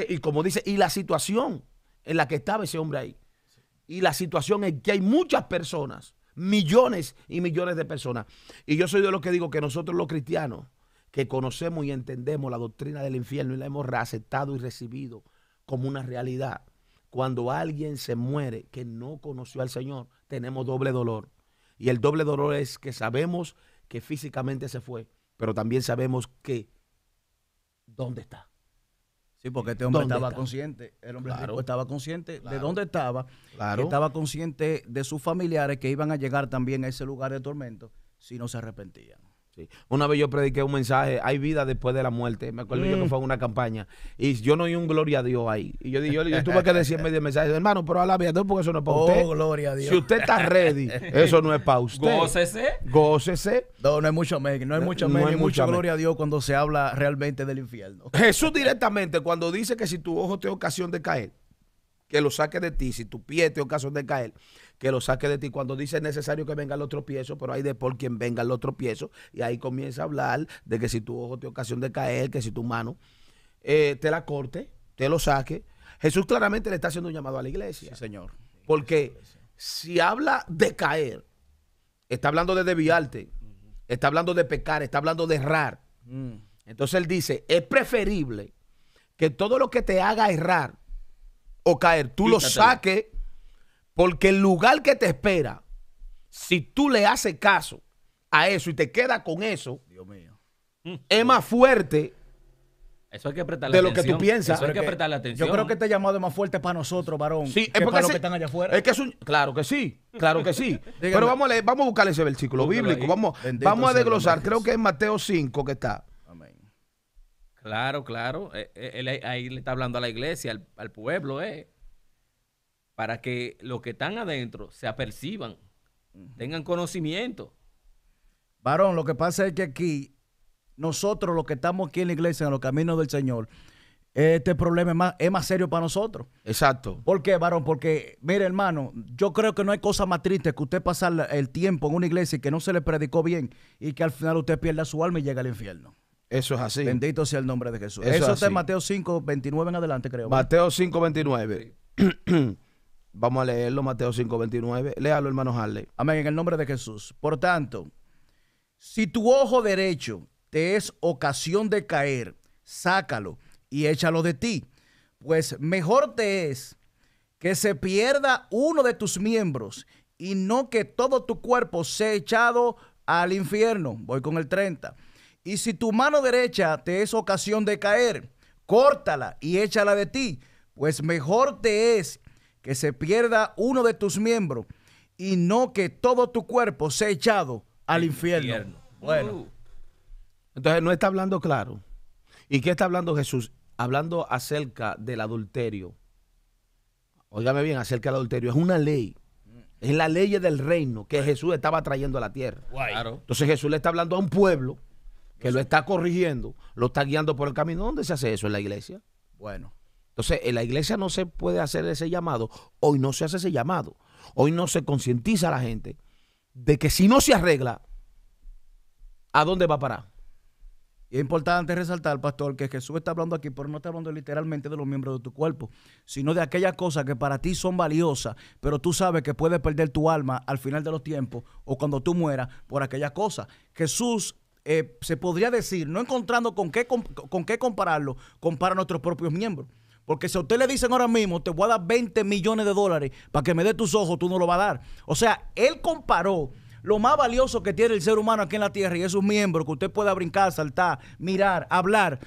y como dice, y la situación en la que estaba ese hombre ahí. Y la situación es que hay muchas personas millones y millones de personas. Y yo soy de los que digo que nosotros los cristianos, que conocemos y entendemos la doctrina del infierno y la hemos aceptado y recibido como una realidad, cuando alguien se muere que no conoció al Señor, tenemos doble dolor. Y el doble dolor es que sabemos que físicamente se fue, pero también sabemos que dónde está. Sí, porque este hombre estaba consciente, el hombre estaba consciente de dónde estaba, estaba consciente de sus familiares que iban a llegar también a ese lugar de tormento si no se arrepentían. Una vez yo prediqué un mensaje, hay vida después de la muerte. Me acuerdo yo que mm. fue una campaña. Y yo no oí un gloria a Dios ahí. Y yo, dije yo tuve que decir medio mensaje, hermano, pero habla a porque eso no es para oh, usted. gloria a Dios. Si usted está ready, eso no es para usted. Gócese. Gócese. No, no hay mucho medio, no hay mucho no, hay mucha gloria a Dios cuando se habla realmente del infierno. Jesús directamente cuando dice que si tu ojo te ocasión de caer, que lo saque de ti, si tu pie te ocasión de caer, que lo saque de ti. Cuando dice necesario que venga el otro piezo pero hay de por quien venga el otro piezo Y ahí comienza a hablar de que si tu ojo te ocasión de caer, que si tu mano eh, te la corte, te lo saque. Jesús claramente le está haciendo un llamado a la iglesia. señor. Porque si habla de caer, está hablando de desviarte, está hablando de pecar, está hablando de errar. Mm. Entonces él dice, es preferible que todo lo que te haga errar o caer, tú lo saques porque el lugar que te espera, si tú le haces caso a eso y te quedas con eso, mm. es más fuerte de lo que tú piensas. atención. Yo creo que este llamado es más fuerte para nosotros, varón, que para que están allá afuera. claro que sí, claro que sí. Pero vamos a, vamos a buscar ese versículo bíblico. Vamos, vamos a desglosar. Creo que es Mateo 5 que está. Amén. Claro, claro. Eh, eh, ahí le está hablando a la iglesia, al, al pueblo, ¿eh? para que los que están adentro se aperciban, tengan conocimiento. Varón, lo que pasa es que aquí, nosotros los que estamos aquí en la iglesia, en los caminos del Señor, este problema es más, es más serio para nosotros. Exacto. ¿Por qué, varón? Porque, mire, hermano, yo creo que no hay cosa más triste que usted pasar el tiempo en una iglesia y que no se le predicó bien y que al final usted pierda su alma y llegue al infierno. Eso es así. Bendito sea el nombre de Jesús. Eso, es está en Mateo 5, 29 en adelante, creo. Mateo 5, 29. Vamos a leerlo, Mateo 5:29. Léalo, hermano Harley. Amén, en el nombre de Jesús. Por tanto, si tu ojo derecho te es ocasión de caer, sácalo y échalo de ti, pues mejor te es que se pierda uno de tus miembros y no que todo tu cuerpo sea echado al infierno. Voy con el 30. Y si tu mano derecha te es ocasión de caer, córtala y échala de ti, pues mejor te es que se pierda uno de tus miembros y no que todo tu cuerpo sea echado al infierno. Bueno. Uh. Entonces no está hablando claro. ¿Y qué está hablando Jesús? Hablando acerca del adulterio. Óigame bien, acerca del adulterio. Es una ley. Es la ley del reino que Jesús estaba trayendo a la tierra. Claro. Entonces Jesús le está hablando a un pueblo que pues lo está corrigiendo, lo está guiando por el camino. ¿Dónde se hace eso en la iglesia? Bueno. Entonces, en la iglesia no se puede hacer ese llamado. Hoy no se hace ese llamado. Hoy no se concientiza a la gente de que si no se arregla, ¿a dónde va a parar? es importante resaltar, pastor, que Jesús está hablando aquí, pero no está hablando literalmente de los miembros de tu cuerpo, sino de aquellas cosas que para ti son valiosas, pero tú sabes que puedes perder tu alma al final de los tiempos o cuando tú mueras por aquellas cosas. Jesús eh, se podría decir, no encontrando con qué, con, con qué compararlo, compara a nuestros propios miembros. Porque si a usted le dicen ahora mismo, te voy a dar 20 millones de dólares para que me dé tus ojos, tú no lo vas a dar. O sea, él comparó lo más valioso que tiene el ser humano aquí en la tierra y esos miembros que usted pueda brincar, saltar, mirar, hablar.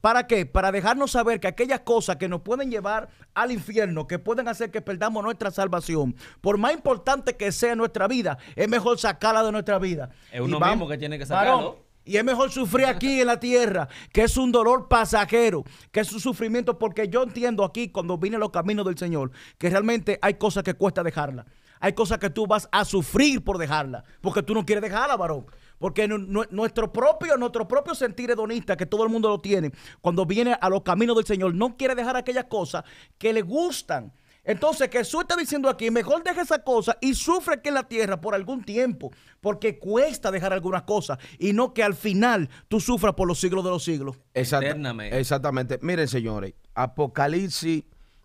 ¿Para, qué? Para dejarnos saber que aquellas cosas que nos pueden llevar al infierno, que pueden hacer que perdamos nuestra salvación, por más importante que sea nuestra vida, es mejor sacarla de nuestra vida. Es uno mismo que tiene que sacarlo. Y es mejor sufrir aquí en la tierra, que es un dolor pasajero, que es un sufrimiento, porque yo entiendo aquí cuando vine a los caminos del Señor, que realmente hay cosas que cuesta dejarla. Hay cosas que tú vas a sufrir por dejarla, porque tú no quieres dejarla, varón. Porque nuestro propio, nuestro propio sentir hedonista, que todo el mundo lo tiene, cuando viene a los caminos del Señor, no quiere dejar aquellas cosas que le gustan entonces Jesús está diciendo aquí, mejor deja esa cosa y sufre que en la tierra por algún tiempo, porque cuesta dejar algunas cosas y no que al final tú sufras por los siglos de los siglos. Exactamente. Exactamente. Miren, señores, Apocalipsis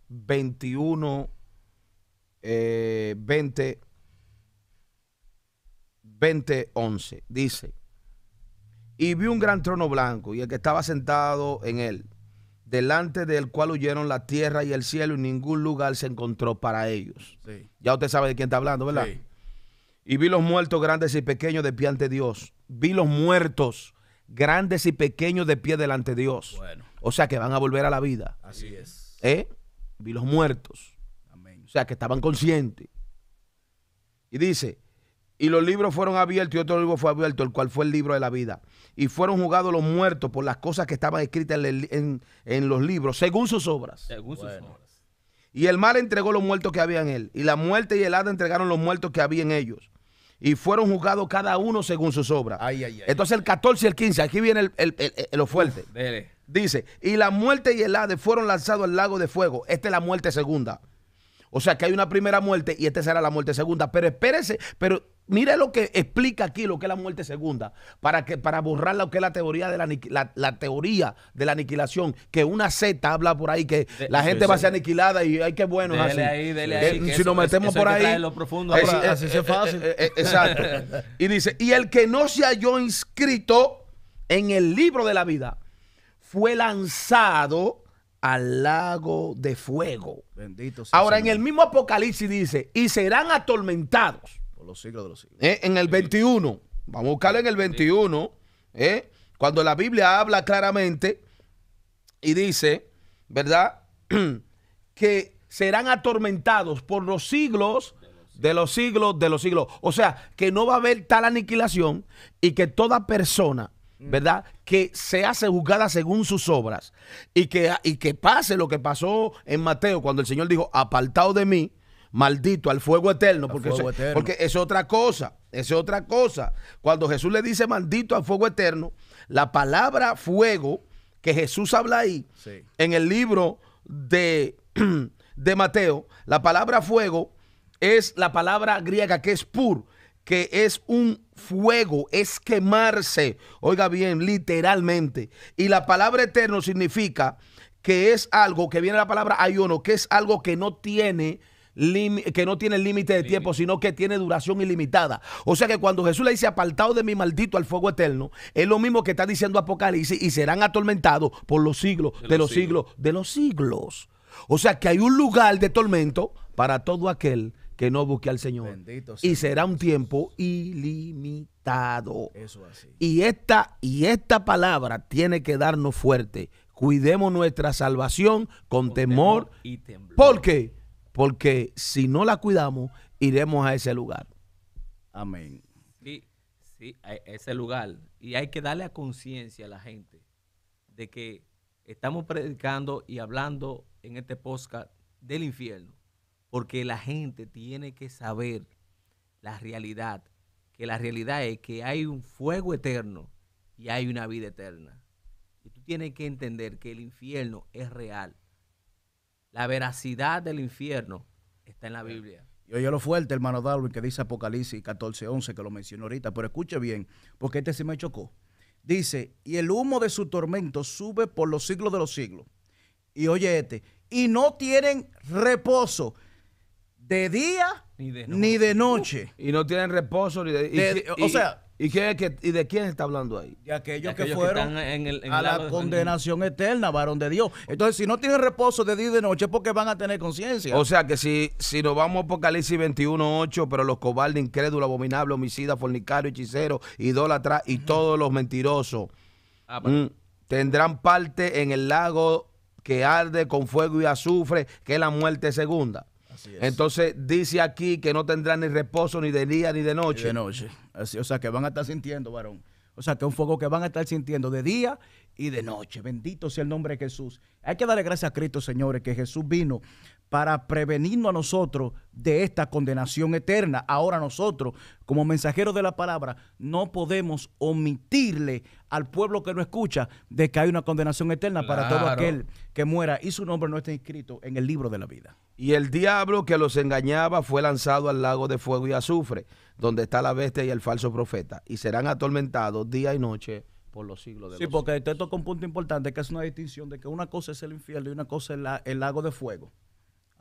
21, 20, 20, 11, dice, y vi un gran trono blanco y el que estaba sentado en él delante del cual huyeron la tierra y el cielo y ningún lugar se encontró para ellos. Ya usted sabe de quién está hablando, ¿verdad? Y vi los muertos grandes y pequeños de pie ante Dios. Vi los muertos grandes y pequeños de pie delante de Dios. O sea que van a volver a la vida. Así es. ¿Eh? Vi los muertos. O sea que estaban conscientes. Y dice, y los libros fueron abiertos y otro libro fue abierto, el cual fue el libro de la vida. Y fueron jugados los muertos por las cosas que estaban escritas en, los libros, según sus obras. Según sus obras. Y el mal entregó los muertos que había en él. Y la muerte y el hada entregaron los muertos que había en ellos. Y fueron juzgados cada uno según sus obras. Ay, ay, ay, Entonces el 14 y el 15, aquí viene lo fuerte. Dice, y la muerte y el hada fueron lanzados al lago de fuego. Esta es la muerte segunda. O sea que hay una primera muerte y esta será la muerte segunda. Pero espérese, pero Mire lo que explica aquí lo que es la muerte segunda, para, que, para borrar lo que es la teoría de la, teoría de la aniquilación, que una Z habla por ahí que la gente va a ser aniquilada y hay eh, que bueno si nos metemos por ahí. así fácil. exacto. Y dice, y el que no se halló inscrito en el libro de la vida fue lanzado al lago de fuego. Bendito Ahora, en el mismo Apocalipsis dice, y serán atormentados eh, en el 21, vamos a buscarlo en el 21, eh, cuando la Biblia habla claramente y dice, ¿verdad? que serán atormentados por los siglos de los siglos de los siglos. O sea, que no va a haber tal aniquilación y que toda persona, mm. ¿verdad? Que se hace juzgada según sus obras y que, y que pase lo que pasó en Mateo cuando el Señor dijo, apartado de mí, maldito, al fuego eterno, porque, es otra cosa, es otra cosa. Cuando Jesús le dice maldito al fuego eterno, la palabra fuego que Jesús habla ahí, en el libro de, de Mateo, la palabra fuego es la palabra griega que es pur, que es un fuego, es quemarse, oiga bien, literalmente. Y la palabra eterno significa que es algo, que viene la palabra ayuno, que es algo que no tiene que no tiene límite de tiempo, sino que tiene duración ilimitada. O sea que cuando Jesús le dice apartado de mi maldito al fuego eterno, es lo mismo que está diciendo Apocalipsis y serán atormentados por los siglos, de, los, siglos. de los siglos. O sea que hay un lugar de tormento para todo aquel que no busque al Señor. y será un tiempo ilimitado. Y esta, y esta palabra tiene que darnos fuerte. Cuidemos nuestra salvación con, temor, y temblor. Porque porque si no la cuidamos, iremos a ese lugar. Amén. Sí, sí, a ese lugar. Y hay que darle a conciencia a la gente de que estamos predicando y hablando en este podcast del infierno, porque la gente tiene que saber la realidad, que la realidad es que hay un fuego eterno y hay una vida eterna. Y tú tienes que entender que el infierno es real la veracidad del infierno está en la Biblia. Y oye lo fuerte, hermano Darwin, que dice Apocalipsis 14.11, que lo mencionó ahorita, pero escuche bien, porque este se me chocó. Dice, y el humo de su tormento sube por los siglos de los siglos. Y oye este, y no tienen reposo de día ni de noche. y no tienen reposo ni de... o sea, ¿Y, de quién está hablando ahí? De aquellos, que fueron a la, condenación eterna, varón de Dios. Entonces, si no tienen reposo de día y de noche, es porque van a tener conciencia. O sea que si, si nos vamos a Apocalipsis 21.8, pero los cobardes, incrédulos, abominables, homicidas, fornicarios, hechiceros, idólatras y todos los mentirosos ah, pues. mm, tendrán parte en el lago que arde con fuego y azufre, que es la muerte segunda. Entonces dice aquí que no tendrán ni reposo ni de día ni de noche. de noche. Así, o sea que van a estar sintiendo, varón. O sea, que es un fuego que van a estar sintiendo de día y de noche. Bendito sea el nombre de Jesús. Hay que darle gracias a Cristo, señores, que Jesús vino para prevenirnos a nosotros de esta condenación eterna. Ahora nosotros, como mensajeros de la palabra, no podemos omitirle al pueblo que no escucha de que hay una condenación eterna para todo aquel que muera y su nombre no está inscrito en el libro de la vida. Y el diablo que los engañaba fue lanzado al lago de fuego y azufre, donde está la bestia y el falso profeta, y serán atormentados día y noche por los siglos de sí, porque usted toca un punto importante que es una distinción de que una cosa es el infierno y una cosa es el lago de fuego.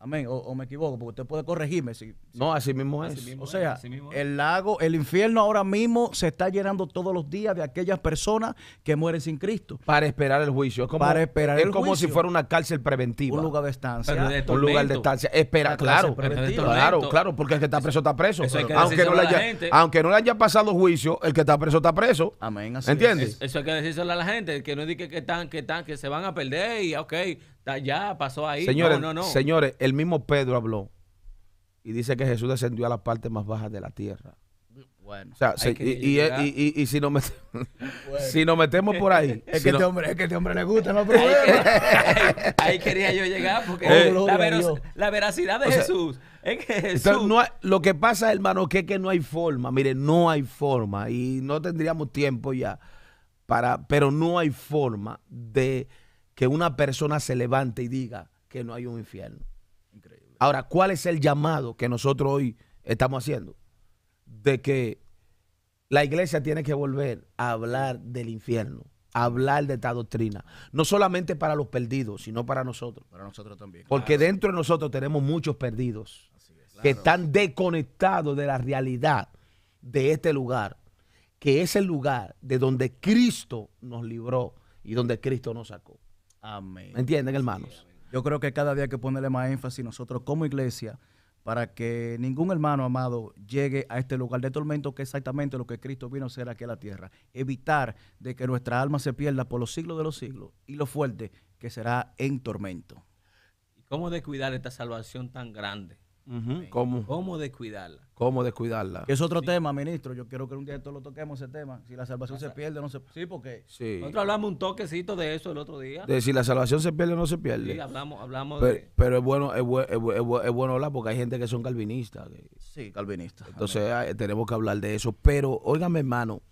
Amén. O, me equivoco, porque usted puede corregirme. Si, no, así mismo es. o sea, el lago, el infierno ahora mismo se está llenando todos los días de aquellas personas que mueren sin Cristo. Para esperar el juicio. Es como, es como si fuera una cárcel preventiva. Un lugar de estancia. un lugar de estancia. Espera, claro. Claro, claro, porque el que está preso está preso. aunque, no le haya, pasado juicio, el que está preso está preso. Amén. Así ¿Entiendes? Eso hay que decírselo a la gente, que no diga que, están, que, están, que se van a perder y, ok, ya pasó ahí. Señores, señores, el mismo Pedro habló y dice que Jesús descendió a la parte más baja de la tierra. Bueno, o sea, y, si, nos metemos por ahí. Este es, que este hombre, le gusta, no ahí, quería yo llegar porque oh, eh, la, veracidad de Jesús. Es lo que pasa, hermano, es que no hay forma. Mire, no hay forma. Y no tendríamos tiempo ya. para Pero no hay forma de que una persona se levante y diga que no hay un infierno. Increíble. Ahora, ¿cuál es el llamado que nosotros hoy estamos haciendo? De que la iglesia tiene que volver a hablar del infierno, a hablar de esta doctrina, no solamente para los perdidos, sino para nosotros. Para nosotros también. Porque dentro de nosotros tenemos muchos perdidos que están desconectados de la realidad de este lugar, que es el lugar de donde Cristo nos libró y donde Cristo nos sacó. Amén. ¿Entienden, hermanos? Yo creo que cada día hay que ponerle más énfasis nosotros como iglesia para que ningún hermano amado llegue a este lugar de tormento, que es exactamente lo que Cristo vino a hacer aquí a la tierra. Evitar de que nuestra alma se pierda por los siglos de los siglos y lo fuerte que será en tormento. cómo descuidar esta salvación tan grande? ¿Cómo? descuidarla? ¿Cómo descuidarla? Es otro tema, ministro. Yo quiero que un día todos lo toquemos ese tema. Si la salvación se pierde, no se Sí, porque nosotros hablamos un toquecito de eso el otro día. De si la salvación se pierde, no se pierde. Sí, hablamos, hablamos pero, Pero es bueno, es, bueno, es, hablar porque hay gente que son calvinistas. Sí, calvinistas. Entonces tenemos que hablar de eso. Pero, óigame, hermano,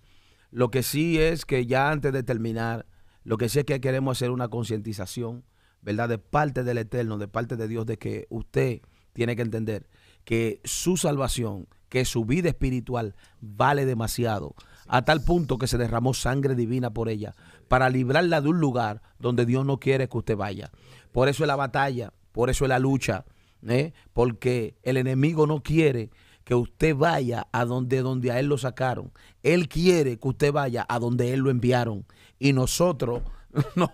lo que sí es que ya antes de terminar, lo que sí es que queremos hacer una concientización, ¿verdad? De parte del Eterno, de parte de Dios, de que usted tiene que entender que su salvación, que su vida espiritual vale demasiado, a tal punto que se derramó sangre divina por ella, para librarla de un lugar donde Dios no quiere que usted vaya. Por eso es la batalla, por eso es la lucha, ¿eh? porque el enemigo no quiere que usted vaya a donde, donde a él lo sacaron. Él quiere que usted vaya a donde él lo enviaron. Y nosotros No.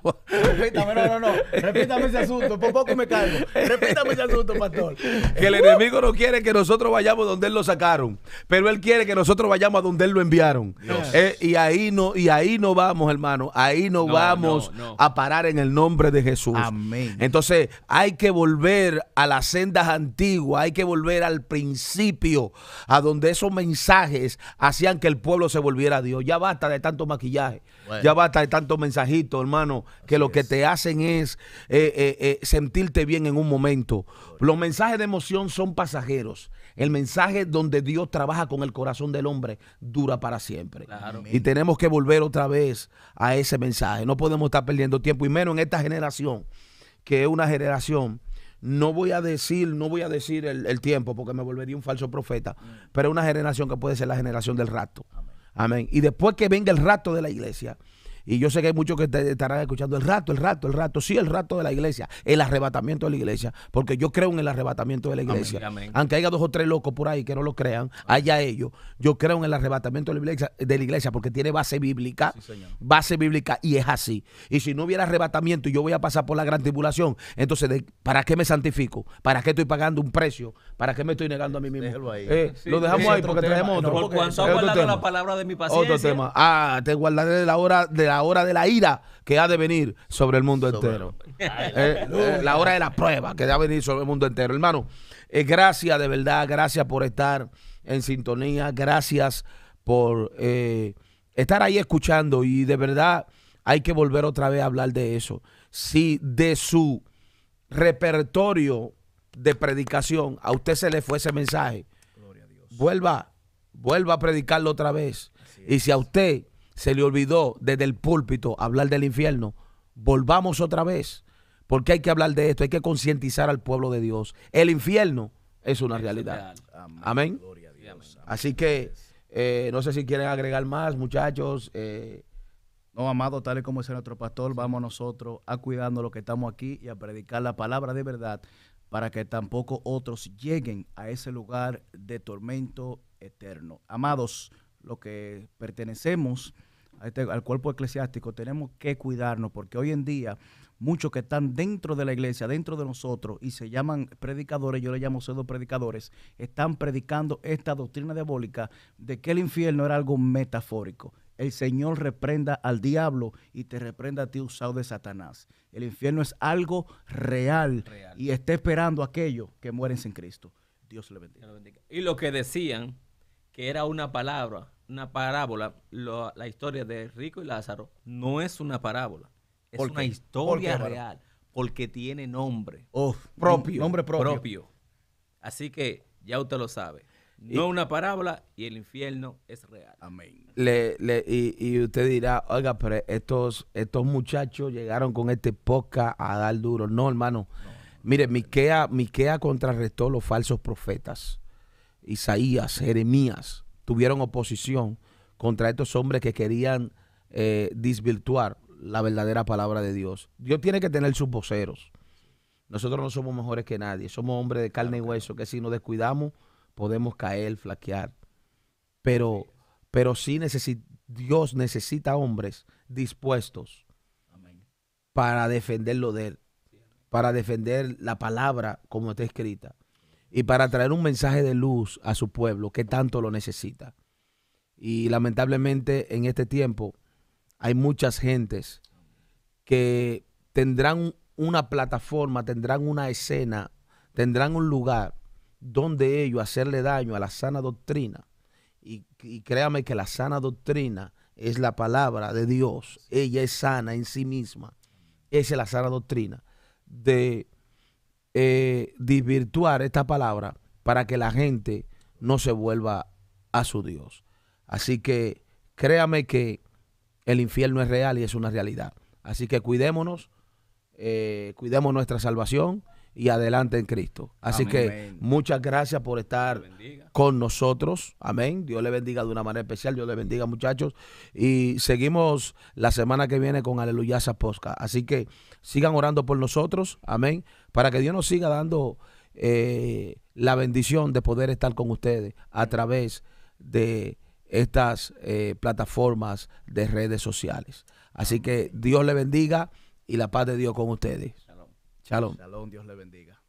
Repítame, no, no, no. Repítame ese asunto. Por poco me cargo. Repítame ese asunto, pastor. Que el enemigo no quiere que nosotros vayamos donde él lo sacaron, pero él quiere que nosotros vayamos a donde él lo enviaron. Eh, y ahí no, y ahí no vamos, hermano. Ahí no, vamos a parar en el nombre de Jesús. Amén. Entonces hay que volver a las sendas antiguas, hay que volver al principio, a donde esos mensajes hacían que el pueblo se volviera a Dios. Ya basta de tanto maquillaje. Ya basta de tantos mensajitos, hermano, que lo que te hacen es eh, eh, eh, sentirte bien en un momento. Los mensajes de emoción son pasajeros. El mensaje donde Dios trabaja con el corazón del hombre dura para siempre. Y tenemos que volver otra vez a ese mensaje. No podemos estar perdiendo tiempo, y menos en esta generación, que es una generación no voy a decir, no voy a decir el, el, tiempo porque me volvería un falso profeta, mm. pero es una generación que puede ser la generación del rato. Amén. Y después que venga el rato de la iglesia, y yo sé que hay muchos que te estarán escuchando el rato, el rato, el rato. Sí, el rato de la iglesia, el arrebatamiento de la iglesia, porque yo creo en el arrebatamiento de la iglesia. Aunque haya dos o tres locos por ahí que no lo crean, haya ellos. Yo creo en el arrebatamiento de la iglesia, de la iglesia porque tiene base bíblica, base bíblica y es así. Y si no hubiera arrebatamiento y yo voy a pasar por la gran tribulación, entonces, ¿para qué me santifico? ¿Para qué estoy pagando un precio? ¿Para qué me estoy negando a mí mismo? Ahí. Eh, lo dejamos ahí porque traemos otro. la palabra de mi paciencia. Otro tema. Ah, te guardaré de la hora de la hora de la ira que ha de venir sobre el mundo entero. Eh, eh, la hora de la prueba que ha de venir sobre el mundo entero. Hermano, eh, gracias de verdad, gracias por estar en sintonía, gracias por estar ahí escuchando y de verdad hay que volver otra vez a hablar de eso. Si de su repertorio de predicación a usted se le fue ese mensaje, vuelva, vuelva a predicarlo otra vez. Y si a usted se le olvidó desde el púlpito hablar del infierno. Volvamos otra vez, porque hay que hablar de esto, hay que concientizar al pueblo de Dios. El infierno es una realidad. Amén. Así que eh, no sé si quieren agregar más, muchachos. Eh. no, amado, tal y como dice nuestro pastor, vamos nosotros a cuidando lo que estamos aquí y a predicar la palabra de verdad para que tampoco otros lleguen a ese lugar de tormento eterno. Amados, los que pertenecemos este, al cuerpo eclesiástico, tenemos que cuidarnos, porque hoy en día muchos que están dentro de la iglesia, dentro de nosotros, y se llaman predicadores, yo le llamo pseudo predicadores, están predicando esta doctrina diabólica de que el infierno era algo metafórico. El Señor reprenda al diablo y te reprenda a ti usado de Satanás. El infierno es algo real, y está esperando a aquellos que mueren sin Cristo. Dios le bendiga. Y lo que decían que era una palabra una parábola, la historia de Rico y Lázaro no es una parábola, es una historia real, porque tiene nombre propio, nombre propio. Así que ya usted lo sabe. No es una parábola y el infierno es real. Amén. y, usted dirá, oiga, pero estos, estos muchachos llegaron con este podcast a dar duro. No, hermano. Mire, Miquea, Miquea contrarrestó los falsos profetas. Isaías, Jeremías tuvieron oposición contra estos hombres que querían eh, desvirtuar la verdadera palabra de Dios. Dios tiene que tener sus voceros. Nosotros no somos mejores que nadie, somos hombres de carne y hueso, que si nos descuidamos podemos caer, flaquear. Pero, pero sí Dios necesita hombres dispuestos para defender lo de Él, para defender la palabra como está escrita y para traer un mensaje de luz a su pueblo que tanto lo necesita. Y lamentablemente en este tiempo hay muchas gentes que tendrán una plataforma, tendrán una escena, tendrán un lugar donde ellos hacerle daño a la sana doctrina. Y, créame que la sana doctrina es la palabra de Dios. Ella es sana en sí misma. Esa es la sana doctrina de eh, desvirtuar esta palabra para que la gente no se vuelva a su Dios. Así que créame que el infierno es real y es una realidad. Así que cuidémonos, eh, cuidemos nuestra salvación y adelante en Cristo. Así que muchas gracias por estar con nosotros. Amén. Dios le bendiga de una manera especial. Dios le bendiga, muchachos. Y seguimos la semana que viene con Aleluya Posca. Así que sigan orando por nosotros. Amén para que Dios nos siga dando eh, la bendición de poder estar con ustedes a través de estas eh, plataformas de redes sociales. Así que Dios le bendiga y la paz de Dios con ustedes. Shalom. Shalom. Shalom, Dios le bendiga.